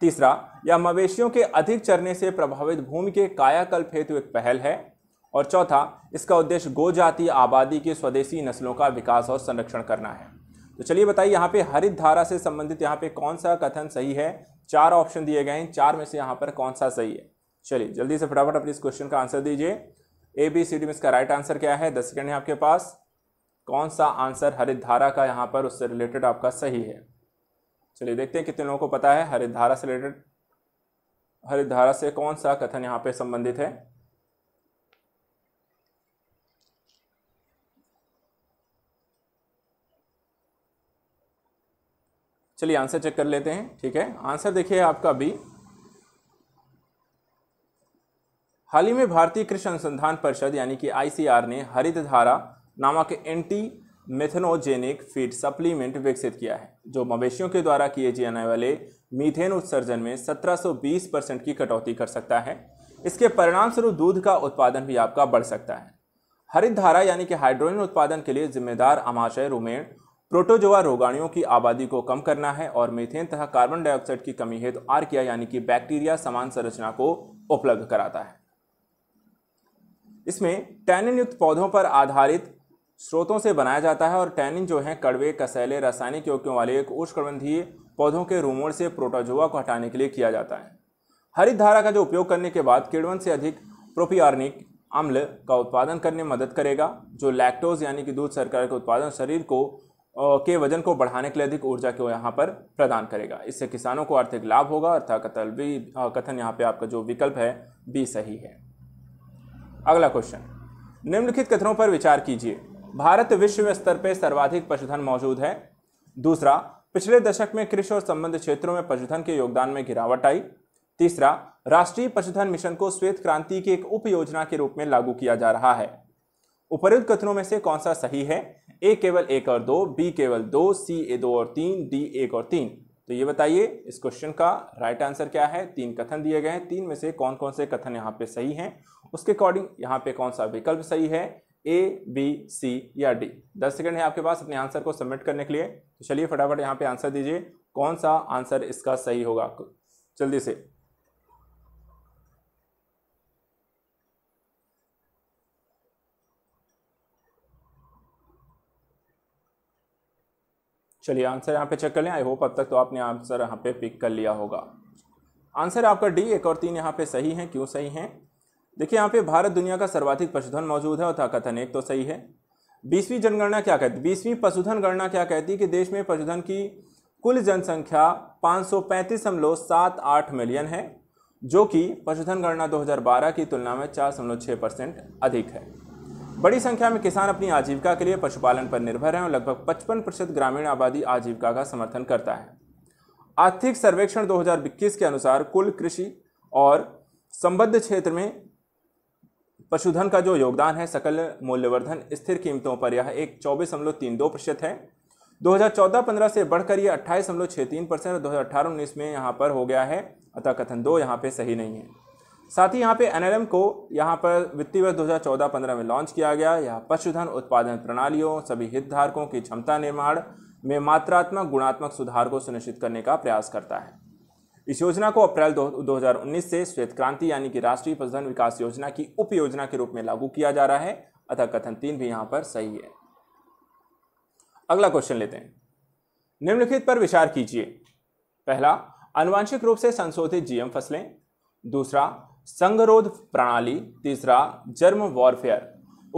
Speaker 1: तीसरा यह मवेशियों के अधिक चरने से प्रभावित भूमि के कायाकल्प हेतु एक पहल है और चौथा इसका उद्देश्य गोजातीय आबादी के स्वदेशी नस्लों का विकास और संरक्षण करना है तो चलिए बताइए यहाँ पे हरित धारा से संबंधित यहाँ पे कौन सा कथन सही है चार ऑप्शन दिए गए हैं चार में से यहाँ पर कौन सा सही है चलिए जल्दी से फटाफट अपने इस क्वेश्चन का आंसर दीजिए ए बी सी डी में इसका राइट आंसर क्या है दस सेकेंड है आपके पास कौन सा आंसर हरित धारा का यहाँ पर उससे रिलेटेड आपका सही है चलिए देखते हैं कितने लोगों को पता है हरित धारा से रिलेटेड हरित धारा से कौन सा कथन यहाँ पे संबंधित है चलिए आंसर चेक कर लेते हैं ठीक है आंसर देखिए आपका बी हाल ही में भारतीय कृषि अनुसंधान परिषद यानी कि आईसीआर ने हरित धारा नामक एंटी मेथेनोजेनिक फीड सप्लीमेंट विकसित किया है जो मवेशियों के द्वारा किए जाने वाले मीथेन उत्सर्जन में 1720 परसेंट की कटौती कर सकता है इसके परिणाम स्वरूप दूध का उत्पादन भी आपका बढ़ सकता है हरित धारा यानी कि हाइड्रोजन उत्पादन के लिए जिम्मेदार आमाशय रुमेण प्रोटोजोआ रोगाणियों की आबादी को कम करना है और मीथेन तथा कार्बन डाइऑक्साइड की कमी हेतु तो आर्किया यानी कि बैक्टीरिया समान संरचना को उपलब्ध कराता है इसमें टैनिन युक्त पौधों पर आधारित स्रोतों से बनाया जाता है और टैनिन जो है कड़वे कसैले रासायनिक योग्यों वाले एक उष्णबंधीय पौधों के रूमोड़ से प्रोटोजोआ को हटाने के लिए किया जाता है हरित धारा का जो उपयोग करने के बाद किड़वन से अधिक प्रोपियार्निक अम्ल का उत्पादन करने में मदद करेगा जो लैक्टोज यानी कि दूध सरकार के उत्पादन शरीर को के वजन को बढ़ाने के लिए अधिक ऊर्जा को यहाँ पर प्रदान करेगा इससे किसानों को आर्थिक लाभ होगा अर्थात भी कथन यहाँ पे आपका जो विकल्प है भी सही है अगला क्वेश्चन निम्नलिखित कथनों पर विचार कीजिए भारत विश्व स्तर पर सर्वाधिक पशुधन मौजूद है दूसरा पिछले दशक में कृषि और संबंधित क्षेत्रों में पशुधन के योगदान में गिरावट आई तीसरा राष्ट्रीय पशुधन मिशन को श्वेत क्रांति की एक उप योजना के रूप में लागू किया जा रहा है उपरुक्त कथनों में से कौन सा सही है ए केवल एक और दो बी केवल दो सी ए दो और तीन डी एक और तीन तो ये बताइए इस क्वेश्चन का राइट आंसर क्या है तीन कथन दिए गए हैं तीन में से कौन कौन से कथन यहाँ पे सही हैं उसके अकॉर्डिंग यहाँ पे कौन सा विकल्प सही है ए बी सी या डी दस सेकंड है आपके पास अपने आंसर को सबमिट करने के लिए तो चलिए फटाफट यहाँ पे आंसर दीजिए कौन सा आंसर इसका सही होगा जल्दी से चलिए आंसर यहाँ पे चेक कर लें आई होप अब तक तो आपने आंसर यहाँ पे पिक कर लिया होगा आंसर आपका डी एक और तीन यहाँ पे सही हैं क्यों सही हैं देखिए यहाँ पे भारत दुनिया का सर्वाधिक पशुधन मौजूद है और था कथन एक तो सही है बीसवीं जनगणना क्या कहती बीसवीं पशुधन गणना क्या कहती है कि देश में पशुधन की कुल जनसंख्या पाँच मिलियन है जो कि पशुधन गणना 2012 की तुलना में चार परसेंट अधिक है बड़ी संख्या में किसान अपनी आजीविका के लिए पशुपालन पर निर्भर हैं और लगभग 55 प्रतिशत ग्रामीण आबादी आजीविका का समर्थन करता है आर्थिक सर्वेक्षण 2021 के अनुसार कुल कृषि और संबद्ध क्षेत्र में पशुधन का जो योगदान है सकल मूल्यवर्धन स्थिर कीमतों पर यह एक चौबीस तीन दो प्रतिशत है 2014-15 से बढ़कर यह अट्ठाईस छः परसेंट और दो में यहाँ पर हो गया है अतः कथन दो यहाँ पे सही नहीं है साथ ही यहाँ पे एनएलएम को यहाँ पर वित्तीय वर्ष 2014-15 में लॉन्च किया गया यह पशुधन उत्पादन प्रणालियों सभी हितधारकों की क्षमता निर्माण में मात्रात्मक गुणात्मक सुधार को सुनिश्चित करने का प्रयास करता है इस योजना को अप्रैल 2019 से श्वेत क्रांति यानी कि राष्ट्रीय पशुधन विकास योजना की उप योजना के रूप में लागू किया जा रहा है अतः कथन तीन भी यहाँ पर सही है अगला क्वेश्चन लेते हैं निम्नलिखित पर विचार कीजिए पहला अनुवांशिक रूप से संशोधित जीएम फसलें दूसरा संगरोध प्रणाली तीसरा जर्म वॉरफेयर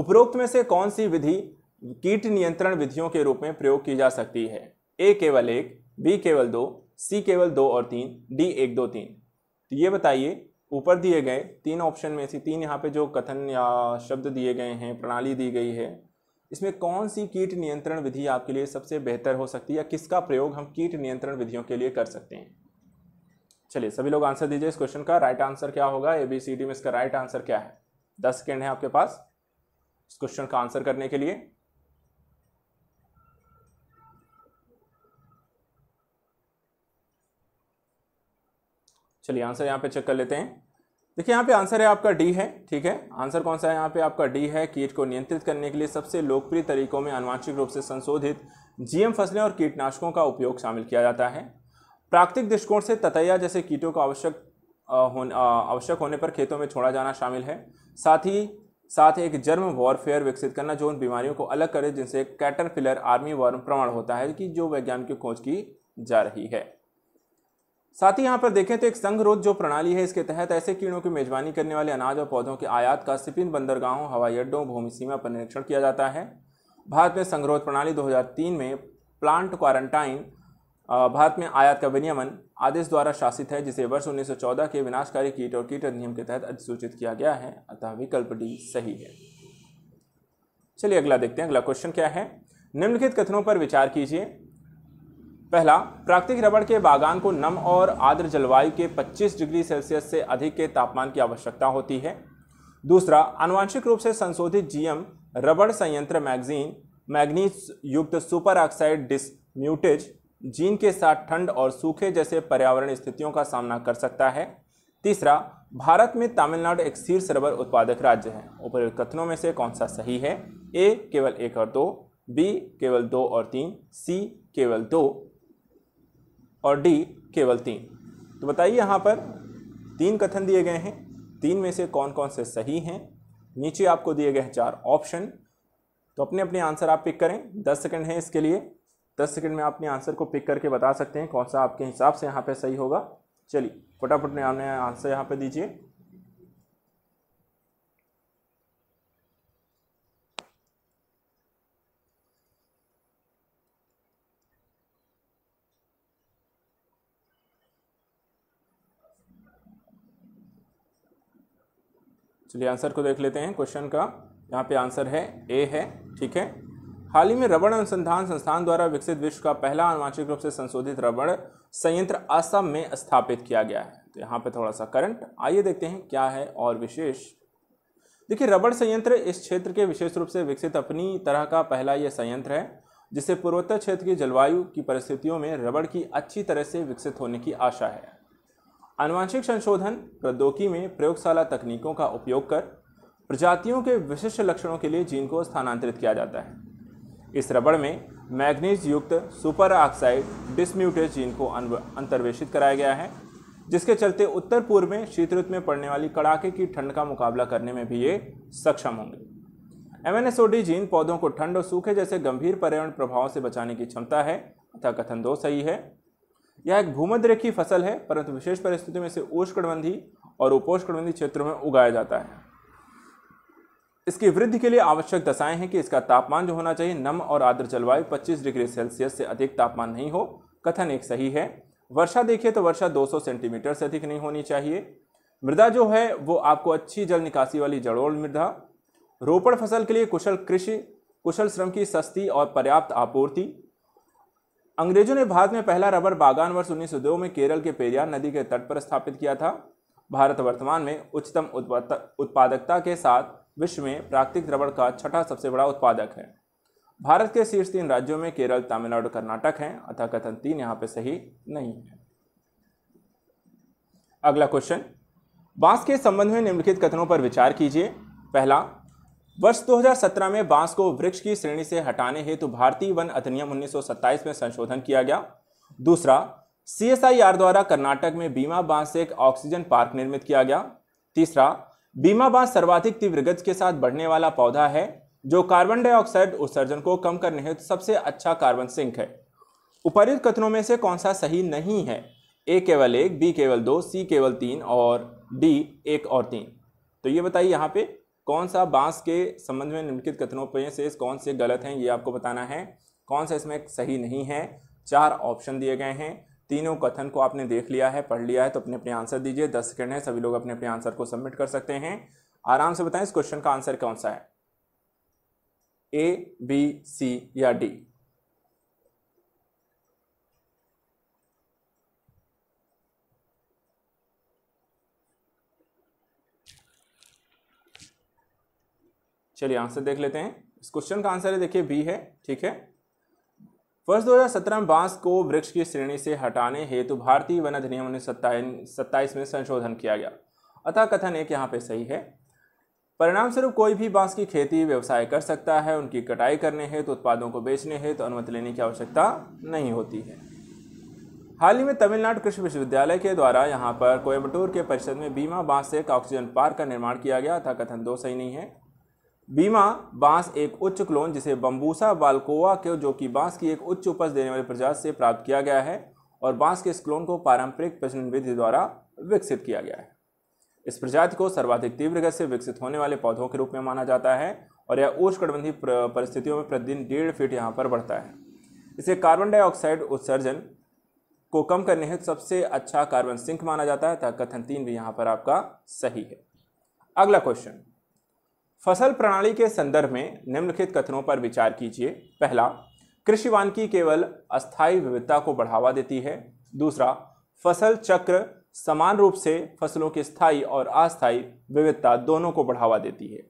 Speaker 1: उपरोक्त में से कौन सी विधि कीट नियंत्रण विधियों के रूप में प्रयोग की जा सकती है ए केवल एक बी केवल दो सी केवल दो और तीन डी एक दो तीन तो ये बताइए ऊपर दिए गए तीन ऑप्शन में से तीन यहाँ पे जो कथन या शब्द दिए गए हैं प्रणाली दी गई है इसमें कौन सी कीट नियंत्रण विधि आपके लिए सबसे बेहतर हो सकती है या किसका प्रयोग हम कीट नियंत्रण विधियों के लिए कर सकते हैं चलिए सभी लोग आंसर दीजिए इस क्वेश्चन का राइट आंसर क्या होगा ए बी सी डी में इसका राइट आंसर क्या है दस सेकेंड है आपके पास इस क्वेश्चन का आंसर करने के लिए चलिए आंसर यहाँ पे चेक कर लेते हैं देखिए यहाँ पे आंसर है आपका डी है ठीक है आंसर कौन सा है यहाँ पे आपका डी है कीट को नियंत्रित करने के लिए सबसे लोकप्रिय तरीकों में अनुवांशिक रूप से संशोधित जीएम फसलें और कीटनाशकों का उपयोग शामिल किया जाता है प्राकृतिक दृष्टिकोण से ततैया जैसे कीटों का आवश्यक होने आवश्यक होने पर खेतों में छोड़ा जाना शामिल है साथ ही साथ एक जर्म वॉरफेयर विकसित करना जो उन बीमारियों को अलग करे जिनसे कैटरपिलर आर्मी वर्म प्रमाण होता है कि जो वैज्ञानिक खोज की जा रही है साथ ही यहाँ पर देखें तो एक संघरोध जो प्रणाली है इसके तहत ऐसे कीड़ों की मेजबानी करने वाले अनाज और पौधों के आयात का सिपिन बंदरगाहों हवाई अड्डों भूमि सीमा पर निरीक्षण किया जाता है भारत में संघरोध प्रणाली 2003 में प्लांट क्वारंटाइन भारत में आयात का विनियमन आदेश द्वारा शासित है जिसे वर्ष 1914 के विनाशकारी कीट और कीट अधिनियम के तहत अधिसूचित किया गया है अतः विकल्प डी सही है चलिए अगला देखते हैं अगला क्वेश्चन क्या है निम्नलिखित कथनों पर विचार कीजिए पहला प्राकृतिक रबड़ के बागान को नम और आर्द्र जलवायु के 25 डिग्री सेल्सियस से अधिक के तापमान की आवश्यकता होती है दूसरा अनुवांशिक रूप से संशोधित जीएम रबड़ संयंत्र मैगजीन मैग्नीज युक्त सुपर ऑक्साइड म्यूटेज जीन के साथ ठंड और सूखे जैसे पर्यावरण स्थितियों का सामना कर सकता है तीसरा भारत में तमिलनाडु एक शीर्ष रबर उत्पादक राज्य है ऊपर कथनों में से कौन सा सही है ए केवल एक और दो बी केवल दो और तीन सी केवल दो और डी केवल तीन तो बताइए यहाँ पर तीन कथन दिए गए हैं तीन में से कौन कौन से सही हैं नीचे आपको दिए गए हैं चार ऑप्शन तो अपने अपने आंसर आप पिक करें दस सेकंड हैं इसके लिए दस सेकंड में आपने आंसर को पिक करके बता सकते हैं कौन सा आपके हिसाब से यहाँ पे सही होगा चलिए फटाफट ने आपने आंसर यहाँ पे दीजिए चलिए आंसर को देख लेते हैं क्वेश्चन का यहाँ पे आंसर है ए है ठीक है हाल ही में रबड़ अनुसंधान संस्थान द्वारा विकसित विश्व का पहला आनुवांशिक रूप से संशोधित रबड़ संयंत्र असम में स्थापित किया गया है तो यहाँ पे थोड़ा सा करंट आइए देखते हैं क्या है और विशेष देखिए रबड़ संयंत्र इस क्षेत्र के विशेष रूप से विकसित अपनी तरह का पहला यह संयंत्र है जिससे पूर्वोत्तर क्षेत्र की जलवायु की परिस्थितियों में रबड़ की अच्छी तरह से विकसित होने की आशा है अनुवांशिक संशोधन प्रौद्योगिकी में प्रयोगशाला तकनीकों का उपयोग कर प्रजातियों के विशिष्ट लक्षणों के लिए जीन को स्थानांतरित किया जाता है इस रबड़ में मैग्नीज युक्त सुपर ऑक्साइड डिसम्यूटेड जीन को अंतर्वेशित कराया गया है जिसके चलते उत्तर पूर्व में शीत ऋतु में पड़ने वाली कड़ाके की ठंड का मुकाबला करने में भी ये सक्षम होंगे एम जीन पौधों को ठंड और सूखे जैसे गंभीर पर्यावरण प्रभावों से बचाने की क्षमता है अथा कथन दो सही है यह एक भूमध्य रेखी फसल है परंतु विशेष परिस्थितियों में इसे उष्णकटबंधी और उपोष्णकटबंधी क्षेत्रों में उगाया जाता है इसकी वृद्धि के लिए आवश्यक दशाएं हैं कि इसका तापमान जो होना चाहिए नम और आर्द्र जलवायु 25 डिग्री सेल्सियस से अधिक तापमान नहीं हो कथन एक सही है वर्षा देखिए तो वर्षा 200 सेंटीमीटर से अधिक नहीं होनी चाहिए मृदा जो है वो आपको अच्छी जल निकासी वाली जड़ोल मृदा रोपण फसल के लिए कुशल कृषि कुशल श्रम की सस्ती और पर्याप्त आपूर्ति अंग्रेजों ने भारत में पहला रबर बागान वर्ष उन्नीस में केरल के पेरियार नदी के तट पर स्थापित किया था भारत वर्तमान में उच्चतम उत्पादकता के साथ विश्व में प्राकृतिक रबड़ का छठा सबसे बड़ा उत्पादक है भारत के शीर्ष तीन राज्यों में केरल तमिलनाडु कर्नाटक हैं अतः कथन तीन यहाँ पे सही नहीं है अगला क्वेश्चन बांस के संबंध में निम्नलिखित कथनों पर विचार कीजिए पहला वर्ष 2017 में बांस को वृक्ष की श्रेणी से हटाने हेतु भारतीय वन अधिनियम 1927 में संशोधन किया गया दूसरा सीएसआईआर द्वारा कर्नाटक में बीमा बांस से एक ऑक्सीजन पार्क निर्मित किया गया तीसरा बीमा बांस सर्वाधिक तीव्र गज के साथ बढ़ने वाला पौधा है जो कार्बन डाइऑक्साइड उत्सर्जन को कम करने हेतु सबसे अच्छा कार्बन सिंक है उपरित कथनों में से कौन सा सही नहीं है ए केवल एक बी केवल दो सी केवल तीन और डी एक और तीन तो ये बताइए यहाँ पे कौन सा बांस के संबंध में निम्नलिखित कथनों पर से कौन से गलत हैं ये आपको बताना है कौन सा इसमें सही नहीं है चार ऑप्शन दिए गए हैं तीनों कथन को आपने देख लिया है पढ़ लिया है तो अपने अपने आंसर दीजिए दस सेकेंड है सभी लोग अपने अपने आंसर को सबमिट कर सकते हैं आराम से बताएं इस क्वेश्चन का आंसर कौन सा है ए बी सी या डी चलिए आंसर देख लेते हैं इस क्वेश्चन का आंसर है देखिए बी है ठीक है वर्ष 2017 में बांस को वृक्ष की श्रेणी से हटाने हेतु भारतीय वन अधिनियम उन्नीस सत्ताईस में संशोधन किया गया अतः कथन एक यहाँ पे सही है परिणाम स्वरूप कोई भी बांस की खेती व्यवसाय कर सकता है उनकी कटाई करने हेतु तो उत्पादों को बेचने हेतु तो अनुमति लेने की आवश्यकता नहीं होती है हाल ही में तमिलनाडु कृषि विश्वविद्यालय के द्वारा यहाँ पर कोयम्बटूर के परिषद में बीमा बांस से एक ऑक्सीजन पार्क का निर्माण किया गया था कथन दो सही नहीं है बीमा बांस एक उच्च क्लोन जिसे बम्बूसा बालकोवा के जो कि बांस की एक उच्च उपज देने वाली प्रजाति से प्राप्त किया गया है और बांस के इस क्लोन को पारंपरिक प्रजनन विधि द्वारा विकसित किया गया है इस प्रजाति को सर्वाधिक तीव्र गति से विकसित होने वाले पौधों के रूप में माना जाता है और यह उष्णकटिबंधीय परिस्थितियों में प्रतिदिन डेढ़ फीट यहाँ पर बढ़ता है इसे कार्बन डाइऑक्साइड उत्सर्जन को कम करने हेतु सबसे अच्छा कार्बन सिंक माना जाता है तथा कथन तीन भी यहाँ पर आपका सही है अगला क्वेश्चन फसल प्रणाली के संदर्भ में निम्नलिखित कथनों पर विचार कीजिए पहला कृषि की केवल अस्थायी विविधता को बढ़ावा देती है दूसरा फसल चक्र समान रूप से फसलों की स्थायी और अस्थायी विविधता दोनों को बढ़ावा देती है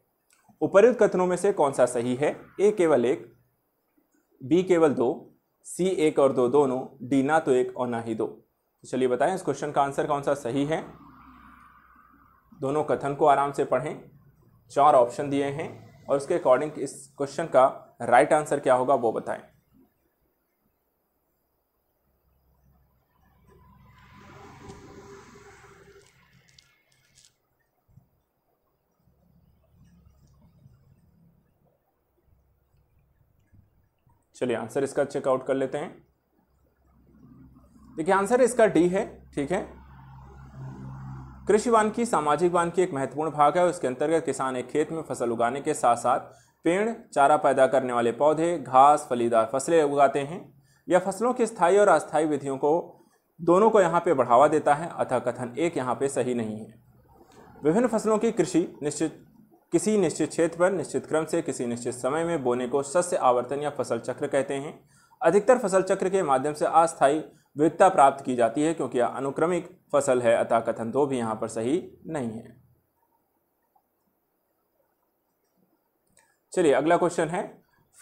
Speaker 1: उपरुक्त कथनों में से कौन सा सही है ए केवल एक बी केवल दो सी एक और दो दोनों डी ना तो एक और ना ही दो तो चलिए बताएं इस क्वेश्चन का आंसर कौन सा सही है दोनों कथन को आराम से पढ़ें चार ऑप्शन दिए हैं और उसके अकॉर्डिंग इस क्वेश्चन का राइट आंसर क्या होगा वो बताएं चलिए आंसर इसका चेकआउट कर लेते हैं देखिए आंसर इसका डी है ठीक है कृषि की सामाजिक की एक महत्वपूर्ण भाग है उसके अंतर्गत किसान एक खेत में फसल उगाने के साथ साथ पेड़ चारा पैदा करने वाले पौधे घास फलीदार फसलें उगाते हैं यह फसलों की स्थायी और अस्थायी विधियों को दोनों को यहाँ पे बढ़ावा देता है अतः कथन एक यहाँ पे सही नहीं है विभिन्न फसलों की कृषि निश्चित किसी निश्चित क्षेत्र पर निश्चित क्रम से किसी निश्चित समय में बोने को सस्य आवर्तन या फसल चक्र कहते हैं अधिकतर फसल चक्र के माध्यम से अस्थायी विविधता प्राप्त की जाती है क्योंकि यह अनुक्रमिक फसल है अतः कथन दो तो भी यहाँ पर सही नहीं है चलिए अगला क्वेश्चन है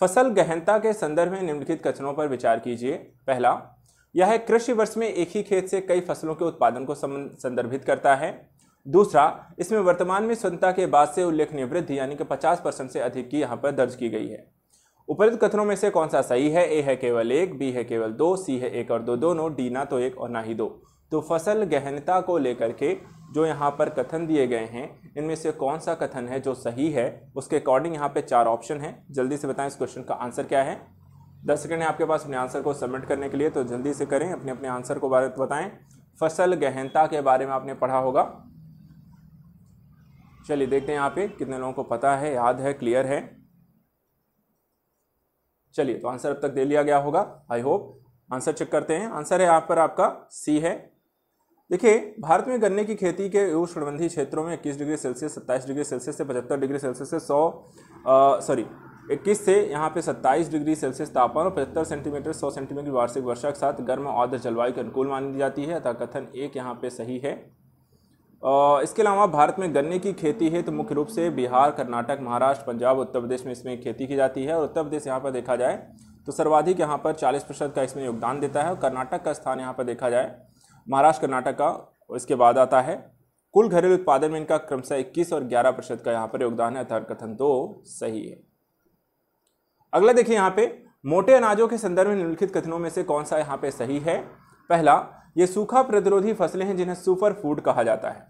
Speaker 1: फसल गहनता के संदर्भ में निम्नलिखित कथनों पर विचार कीजिए पहला यह है कृषि वर्ष में एक ही खेत से कई फसलों के उत्पादन को संदर्भित करता है दूसरा इसमें वर्तमान में स्वतंत्रता के बाद से उल्लेखनीय वृद्धि यानी कि 50 परसेंट से अधिक की यहाँ पर दर्ज की गई है उपरित कथनों में से कौन सा सही है ए है केवल एक बी है केवल दो सी है एक और दो दोनों डी ना तो एक और ना ही दो तो फसल गहनता को लेकर के जो यहाँ पर कथन दिए गए हैं इनमें से कौन सा कथन है जो सही है उसके अकॉर्डिंग यहाँ पे चार ऑप्शन हैं जल्दी से बताएं इस क्वेश्चन का आंसर क्या है दस सेकेंड है आपके पास अपने आंसर को सबमिट करने के लिए तो जल्दी से करें अपने अपने आंसर को बारे बताएं फसल गहनता के बारे में आपने पढ़ा होगा चलिए देखते हैं यहाँ पे कितने लोगों को पता है याद है क्लियर है चलिए तो आंसर अब तक दे लिया गया होगा आई होप आंसर चेक करते हैं आंसर है यहाँ पर आपका सी है देखिए भारत में गन्ने की खेती के उष्णबंधी क्षेत्रों में 21 डिग्री सेल्सियस 27 डिग्री सेल्सियस से 75 डिग्री सेल्सियस से 100 सॉरी 21 से यहाँ पे 27 डिग्री सेल्सियस तापमान और पचहत्तर सेंटीमीटर 100 सेंटीमीटर वार्षिक वर्षा के साथ गर्म और आर्द्र जलवायु के अनुकूल मानी जाती है अतः कथन एक यहाँ पे सही है इसके अलावा भारत में गन्ने की खेती है तो मुख्य रूप से बिहार कर्नाटक महाराष्ट्र पंजाब उत्तर प्रदेश में इसमें खेती की जाती है और उत्तर प्रदेश यहाँ पर देखा जाए तो सर्वाधिक यहाँ पर 40 प्रतिशत का इसमें योगदान देता है और कर्नाटक का स्थान यहाँ पर देखा जाए महाराष्ट्र कर्नाटक का इसके बाद आता है कुल घरेलू उत्पादन में इनका क्रमशः इक्कीस और ग्यारह प्रतिशत का यहाँ पर योगदान है अर्थात कथन तो सही है अगला देखिए यहाँ पे मोटे अनाजों के संदर्भ में निम्नलिखित कथनों में से कौन सा यहाँ पे सही है पहला ये सूखा प्रतिरोधी फसलें हैं जिन्हें सुपर फूड कहा जाता है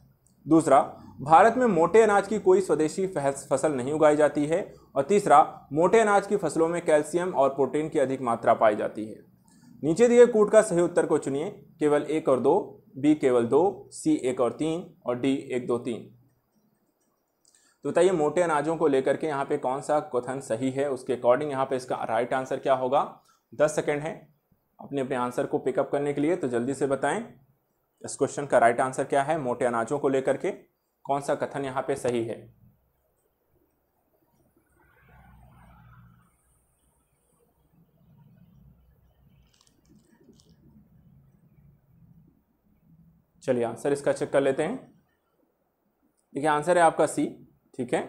Speaker 1: दूसरा भारत में मोटे अनाज की कोई स्वदेशी फसल नहीं उगाई जाती है और तीसरा मोटे अनाज की फसलों में कैल्शियम और प्रोटीन की अधिक मात्रा पाई जाती है नीचे दिए कूट का सही उत्तर को चुनिए केवल एक और दो बी केवल दो सी एक और तीन और डी एक दो तीन तो बताइए मोटे अनाजों को लेकर के यहाँ पे कौन सा क्वेश्चन सही है उसके अकॉर्डिंग यहाँ पे इसका राइट आंसर क्या होगा दस सेकेंड है अपने अपने आंसर को पिकअप करने के लिए तो जल्दी से बताएं इस क्वेश्चन का राइट आंसर क्या है मोटे अनाजों को लेकर के कौन सा कथन यहाँ पे सही है चलिए आंसर इसका चेक कर लेते हैं देखिए आंसर है आपका सी ठीक है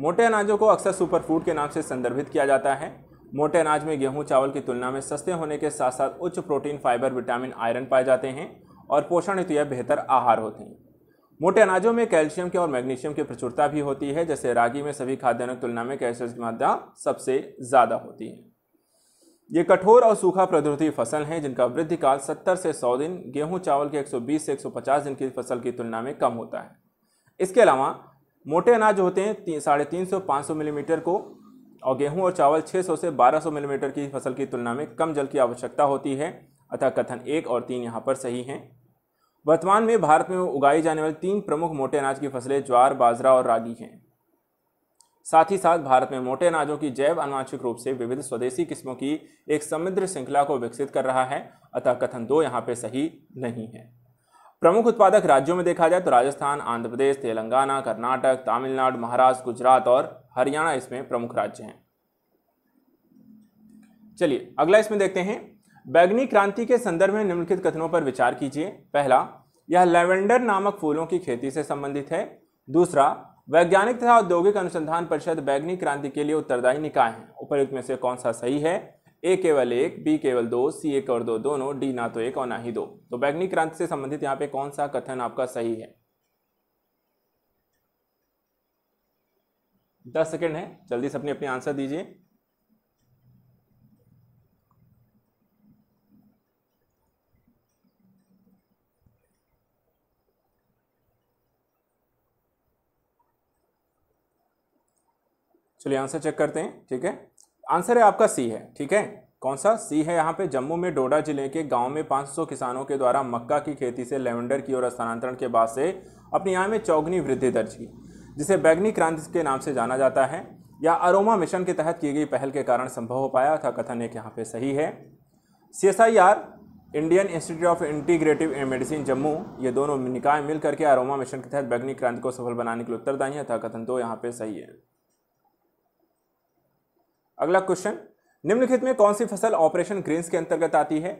Speaker 1: मोटे अनाजों को अक्सर सुपर फूड के नाम से संदर्भित किया जाता है मोटे अनाज में गेहूं चावल की तुलना में सस्ते होने के साथ साथ उच्च प्रोटीन फाइबर विटामिन आयरन पाए जाते हैं और पोषण हेतु यह बेहतर आहार होते हैं मोटे अनाजों में कैल्शियम के और मैग्नीशियम की प्रचुरता भी होती है जैसे रागी में सभी खाद्यान्नों की तुलना में कैल्शियम की मात्रा सबसे ज़्यादा होती है ये कठोर और सूखा प्रदूषित फसल हैं जिनका वृद्धि काल 70 से 100 दिन गेहूं चावल के 120 से 150 दिन की फसल की तुलना में कम होता है इसके अलावा मोटे अनाज होते हैं साढ़े तीन सौ पाँच सौ मिलीमीटर को और गेहूं और चावल 600 से 1200 मिलीमीटर की फसल की तुलना में कम जल की आवश्यकता होती है अतः कथन एक और तीन यहाँ पर सही हैं वर्तमान में भारत में उगाई जाने वाली तीन प्रमुख मोटे अनाज की फसलें ज्वार बाजरा और रागी हैं साथ ही साथ भारत में मोटे अनाजों की जैव अनुवांशिक रूप से विविध स्वदेशी किस्मों की एक समृद्ध श्रृंखला को विकसित कर रहा है अतः कथन दो यहाँ पे सही नहीं है प्रमुख उत्पादक राज्यों में देखा जाए तो राजस्थान आंध्र प्रदेश तेलंगाना कर्नाटक तमिलनाडु महाराष्ट्र गुजरात और हरियाणा इसमें प्रमुख राज्य हैं चलिए अगला इसमें देखते हैं बैगनी क्रांति के संदर्भ में निम्नलिखित कथनों पर विचार कीजिए पहला यह लेवेंडर नामक फूलों की खेती से संबंधित है दूसरा वैज्ञानिक तथा औद्योगिक अनुसंधान परिषद बैगनी क्रांति के लिए उत्तरदायी निकाय है उपयुक्त में से कौन सा सही है ए केवल एक बी केवल दो सी एक और दो दोनों डी ना तो एक और ना ही दो तो बैगनी क्रांति से संबंधित यहाँ पे कौन सा कथन आपका सही है दस सेकेंड है जल्दी से अपने अपने आंसर दीजिए चलिए आंसर चेक करते हैं ठीक है आंसर है आपका सी है ठीक है कौन सा सी है यहाँ पे जम्मू में डोडा जिले के गांव में 500 किसानों के द्वारा मक्का की खेती से लेवेंडर की ओर स्थानांतरण के बाद से अपने यहाँ में चौगनी वृद्धि दर्ज की जिसे बैगनी क्रांति के नाम से जाना जाता है या अरोमा मिशन के तहत की गई पहल के कारण संभव हो पाया था कथन एक यहाँ पे सही है C Indian Institute of Integrative Medicine Jammu ये दोनों निकाय मिलकर के अरोमा मिशन के तहत बैगनी क्रांति को सफल बनाने के लिए उत्तरदायी है था कथन दो यहाँ पे सही है अगला क्वेश्चन निम्नलिखित में कौन सी फसल ऑपरेशन ग्रीन्स के अंतर्गत आती है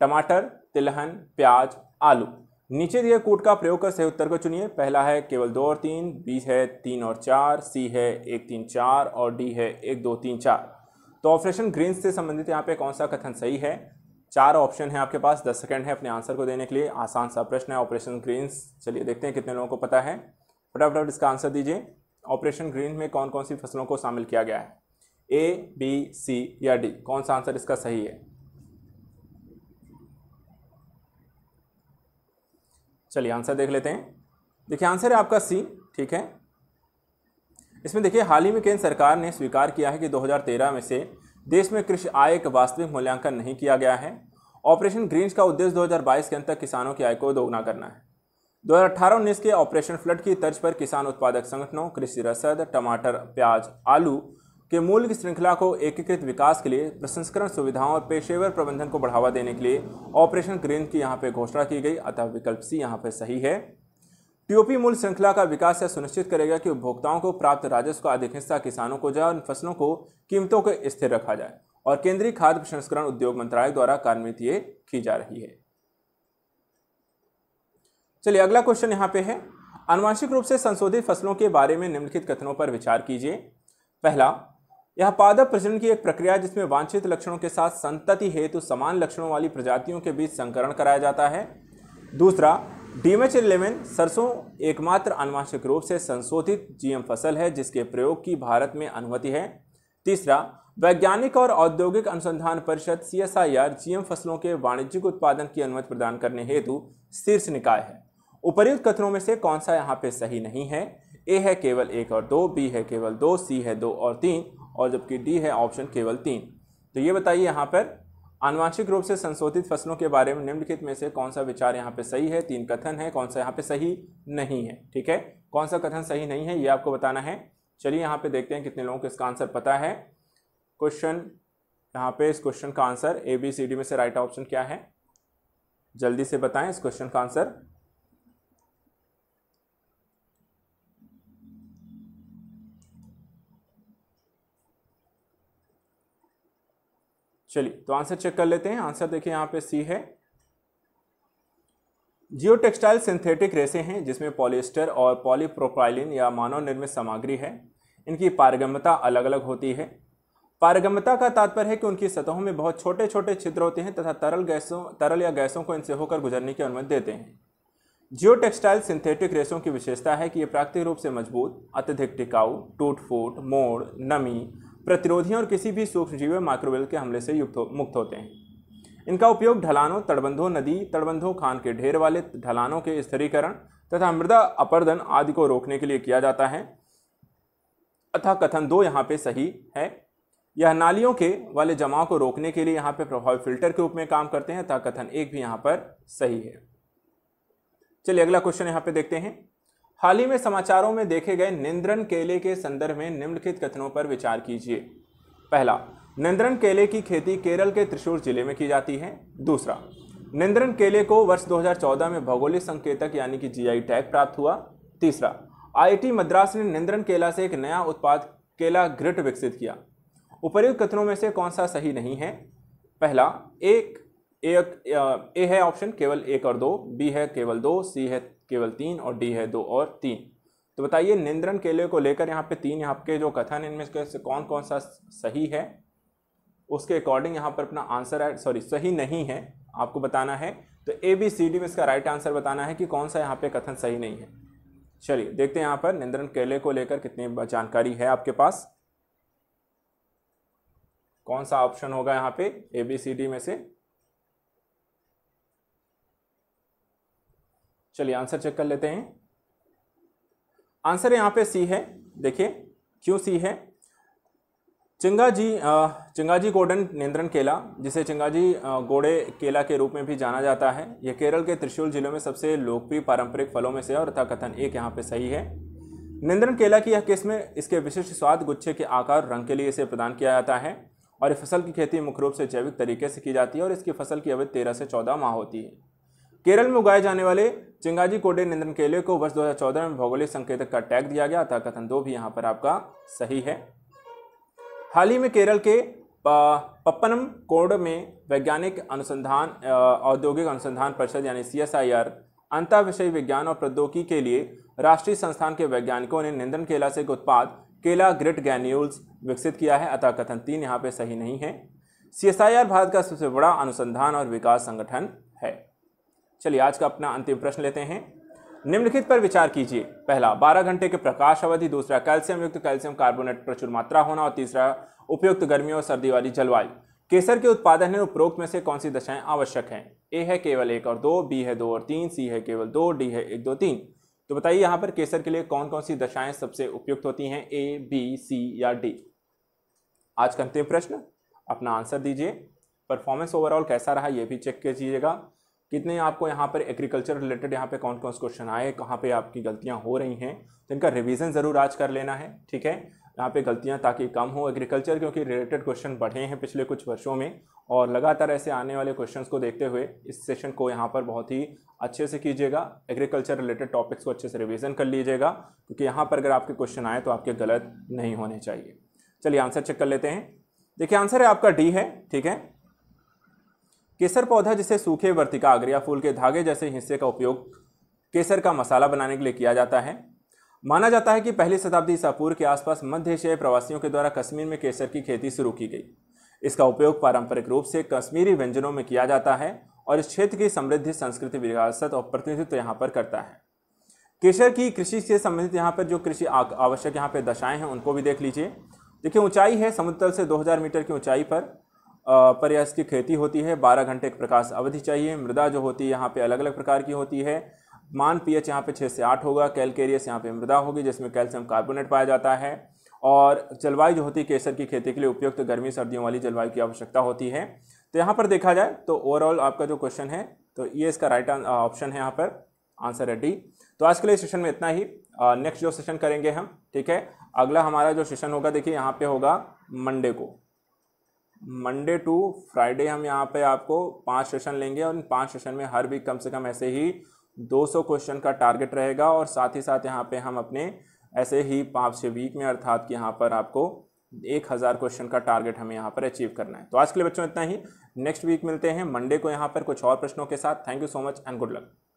Speaker 1: टमाटर तिलहन प्याज आलू नीचे दिए कूट का प्रयोग कर सही उत्तर को चुनिए पहला है केवल दो और तीन बी है तीन और चार सी है एक तीन चार और डी है एक दो तीन चार तो ऑपरेशन ग्रीन्स से संबंधित यहाँ पे कौन सा कथन सही है चार ऑप्शन है आपके पास दस सेकंड है अपने आंसर को देने के लिए आसान सा प्रश्न है ऑपरेशन ग्रीन्स चलिए देखते हैं कितने लोगों को पता है फटाफट इसका आंसर दीजिए ऑपरेशन ग्रीन में कौन कौन सी फसलों को शामिल किया गया है ए बी सी या डी कौन सा आंसर इसका सही है चलिए आंसर देख लेते हैं देखिए आंसर है आपका सी ठीक है इसमें देखिए हाल ही में केंद्र सरकार ने स्वीकार किया है कि 2013 में से देश में कृषि आय का वास्तविक मूल्यांकन नहीं किया गया है ऑपरेशन ग्रीन्स का उद्देश्य 2022 के अंत तक किसानों की आय को दोगुना करना है 2018-19 के ऑपरेशन फ्लड की तर्ज पर किसान उत्पादक संगठनों कृषि रसद टमाटर प्याज आलू के मूल की श्रृंखला को एकीकृत विकास के लिए प्रसंस्करण सुविधाओं और पेशेवर प्रबंधन को बढ़ावा देने के लिए ऑपरेशन ग्रीन की यहाँ पे घोषणा की गई अतः विकल्प सी यहाँ पे सही है टीओपी मूल श्रृंखला का विकास यह सुनिश्चित करेगा कि उपभोक्ताओं को प्राप्त राजस्व का अधिक हिस्सा किसानों को या उन फसलों को कीमतों को स्थिर रखा जाए और केंद्रीय खाद्य प्रसंस्करण उद्योग मंत्रालय द्वारा कार्यान्वित ये की जा रही है चलिए अगला क्वेश्चन यहाँ पे है अनुवांशिक रूप से संशोधित फसलों के बारे में निम्नलिखित कथनों पर विचार कीजिए पहला यह पादप प्रजनन की एक प्रक्रिया है जिसमें वांछित लक्षणों के साथ संतति हेतु समान लक्षणों वाली प्रजातियों के बीच संकरण कराया जाता है दूसरा डीमेच इलेवन सरसों एकमात्र अनुवांशिक रूप से संशोधित जीएम फसल है जिसके प्रयोग की भारत में अनुमति है तीसरा वैज्ञानिक और औद्योगिक अनुसंधान परिषद C S I R GM फसलों के वाणिज्यिक उत्पादन की अनुमति प्रदान करने हेतु शीर्ष निकाय है उपरयुक्त कथनों में से कौन सा यहाँ पे सही नहीं है ए है केवल एक और दो बी है केवल दो सी है दो और तीन और जबकि डी है ऑप्शन केवल तीन तो ये बताइए यहाँ पर आनुवांशिक रूप से संशोधित फसलों के बारे में निम्नलिखित में से कौन सा विचार यहाँ पे सही है तीन कथन है कौन सा यहाँ पे सही नहीं है ठीक है कौन सा कथन सही नहीं है ये आपको बताना है चलिए यहाँ पे देखते हैं कितने लोगों को इसका आंसर पता है क्वेश्चन यहाँ पे इस क्वेश्चन का answer A B C D में से राइट ऑप्शन क्या है जल्दी से बताएं इस क्वेश्चन का आंसर चलिए तो आंसर चेक कर लेते हैं आंसर देखिए यहाँ पे सी है जियो टेक्सटाइल सिंथेटिक रेसे हैं जिसमें पॉलिएस्टर और पॉलीप्रोपाइलिन या मानव निर्मित सामग्री है इनकी पारगम्यता अलग अलग होती है पारगम्यता का तात्पर्य है कि उनकी सतहों में बहुत छोटे छोटे छिद्र होते हैं तथा तरल गैसों तरल या गैसों को इनसे होकर गुजरने की अनुमति देते हैं जियो टेक्सटाइल सिंथेटिक रेसों की विशेषता है कि ये प्राकृतिक रूप से मजबूत अत्यधिक टिकाऊ टूट फूट मोड़ नमी प्रतिरोधी और किसी भी सूक्ष्म जीव माइक्रोवेल के हमले से युक्त हो, मुक्त होते हैं इनका उपयोग ढलानों तटबंधों नदी तटबंधों खान के ढेर वाले ढलानों के स्थिरीकरण तथा मृदा अपर्दन आदि को रोकने के लिए किया जाता है अथा कथन दो यहाँ पे सही है यह नालियों के वाले जमाव को रोकने के लिए यहाँ पे प्रभावी फिल्टर के रूप में काम करते हैं अथा कथन एक भी यहाँ पर सही है चलिए अगला क्वेश्चन यहाँ पे देखते हैं हाल ही में समाचारों में देखे गए निंद्रन केले के संदर्भ में निम्नलिखित कथनों पर विचार कीजिए पहला निंद्रन केले की खेती केरल के त्रिशूर जिले में की जाती है दूसरा निंद्रन केले को वर्ष 2014 में भौगोलिक संकेतक यानी कि जीआई टैग प्राप्त हुआ तीसरा आईटी मद्रास ने निंद्रन केला से एक नया उत्पाद केला ग्रिट विकसित किया उपरयुक्त कथनों में से कौन सा सही नहीं है पहला एक ए है ऑप्शन केवल एक और दो बी है केवल दो सी है केवल तीन और डी है दो और तीन तो बताइए निंद्रण केले को लेकर यहाँ पे तीन यहाँ के जो कथन इनमें से कौन कौन सा सही है उसके अकॉर्डिंग यहाँ पर अपना आंसर है सॉरी सही नहीं है आपको बताना है तो ए बी सी डी में इसका राइट आंसर बताना है कि कौन सा यहाँ पे कथन सही नहीं है चलिए देखते हैं यहाँ पर निंद्रन केले को लेकर कितनी जानकारी है आपके पास कौन सा ऑप्शन होगा यहाँ पे ए बी सी डी में से चलिए आंसर चेक कर लेते हैं आंसर यहाँ पे सी है देखिए क्यों सी है चिंगाजी चिंगाजी गोडन नियंत्रण केला जिसे चिंगाजी गोड़े केला के रूप में भी जाना जाता है यह केरल के त्रिशूल जिलों में सबसे लोकप्रिय पारंपरिक फलों में से और और कथन एक यहाँ पे सही है नियंत्रण केला की यह किस्म इसके विशिष्ट स्वाद गुच्छे के आकार रंग के लिए इसे प्रदान किया जाता है और फसल की खेती मुख्य रूप से जैविक तरीके से की जाती है और इसकी फसल की अवधि तेरह से चौदह माह होती है केरल में उगाए जाने वाले चिंगाजी कोडे निंदन केले को वर्ष 2014 में भौगोलिक संकेतक का टैग दिया गया था कथन दो भी यहाँ पर आपका सही है हाल ही में केरल के पप्पनम कोड में वैज्ञानिक अनुसंधान औद्योगिक अनुसंधान परिषद यानी सी एस आई आर अंतर विषय विज्ञान और प्रौद्योगिकी के लिए राष्ट्रीय संस्थान के वैज्ञानिकों ने निंदन केला से एक उत्पाद केला ग्रिट गैन्यूल्स विकसित किया है अतः कथन तीन यहाँ पे सही नहीं है सी भारत का सबसे बड़ा अनुसंधान और विकास संगठन है चलिए आज का अपना अंतिम प्रश्न लेते हैं निम्नलिखित पर विचार कीजिए पहला 12 घंटे के प्रकाश अवधि दूसरा कैल्शियम युक्त कैल्शियम कार्बोनेट प्रचुर मात्रा होना और तीसरा उपयुक्त गर्मी और सर्दी वाली जलवायु केसर के उत्पादन में उपरोक्त में से कौन सी दशाएं आवश्यक हैं ए है केवल एक और दो बी है दो और तीन सी है केवल दो डी है एक दो तीन तो बताइए यहाँ पर केसर के लिए कौन कौन सी दशाएं सबसे उपयुक्त होती हैं ए बी सी या डी आज का अंतिम प्रश्न अपना आंसर दीजिए परफॉर्मेंस ओवरऑल कैसा रहा यह भी चेक कीजिएगा कितने आपको यहाँ पर एग्रीकल्चर रिलेटेड यहाँ पे कौन कौन से क्वेश्चन आए कहाँ पे आपकी गलतियाँ हो रही हैं तो इनका रिवीजन ज़रूर आज कर लेना है ठीक है यहाँ पे गलतियाँ ताकि कम हो एग्रीकल्चर क्योंकि रिलेटेड क्वेश्चन बढ़े हैं पिछले कुछ वर्षों में और लगातार ऐसे आने वाले क्वेश्चन को देखते हुए इस सेशन को यहाँ पर बहुत ही अच्छे से कीजिएगा एग्रीकल्चर रिलेटेड टॉपिक्स को अच्छे से रिविज़न कर लीजिएगा क्योंकि यहाँ पर अगर आपके क्वेश्चन आए तो आपके गलत नहीं होने चाहिए चलिए आंसर चेक कर लेते हैं देखिए आंसर है आपका डी है ठीक है केसर पौधा जिसे सूखे वर्तिका अग्र या फूल के धागे जैसे हिस्से का उपयोग केसर का मसाला बनाने के लिए किया जाता है माना जाता है कि पहली शताब्दी ईसापुर के आसपास मध्य एशियाई प्रवासियों के द्वारा कश्मीर में केसर की खेती शुरू की गई इसका उपयोग पारंपरिक रूप से कश्मीरी व्यंजनों में किया जाता है और इस क्षेत्र की समृद्धि संस्कृति विरासत और प्रतिनिधित्व यहाँ पर करता है केसर की कृषि से संबंधित यहाँ पर जो कृषि आवश्यक यहाँ पर दशाएँ हैं उनको भी देख लीजिए देखिए ऊंचाई है समुद्र तल से 2000 मीटर की ऊंचाई पर पर यह इसकी खेती होती है 12 घंटे की प्रकाश अवधि चाहिए मृदा जो होती है यहाँ पे अलग अलग प्रकार की होती है मान पीएच यहाँ पे 6 से 8 होगा कैलकेरियस यहाँ पे मृदा होगी जिसमें कैल्शियम कार्बोनेट पाया जाता है और जलवायु जो होती है केसर की खेती के लिए उपयुक्त तो गर्मी सर्दियों वाली जलवायु की आवश्यकता होती है तो यहाँ पर देखा जाए तो ओवरऑल आपका जो क्वेश्चन है तो ये इसका राइट ऑप्शन है यहाँ पर आंसर है डी तो आज के लिए सेशन में इतना ही नेक्स्ट जो सेशन करेंगे हम ठीक है अगला हमारा जो सेशन होगा देखिए यहाँ पे होगा मंडे को मंडे टू फ्राइडे हम यहाँ पे आपको पांच सेशन लेंगे और इन पांच सेशन में हर वीक कम से कम ऐसे ही 200 क्वेश्चन का टारगेट रहेगा और साथ ही साथ यहाँ पे हम अपने ऐसे ही पाँच छः वीक में अर्थात कि यहाँ पर आपको एक हज़ार क्वेश्चन का टारगेट हमें यहाँ पर अचीव करना है तो आज के लिए बच्चों इतना ही नेक्स्ट वीक मिलते हैं मंडे को यहाँ पर कुछ और प्रश्नों के साथ thank you so much and good luck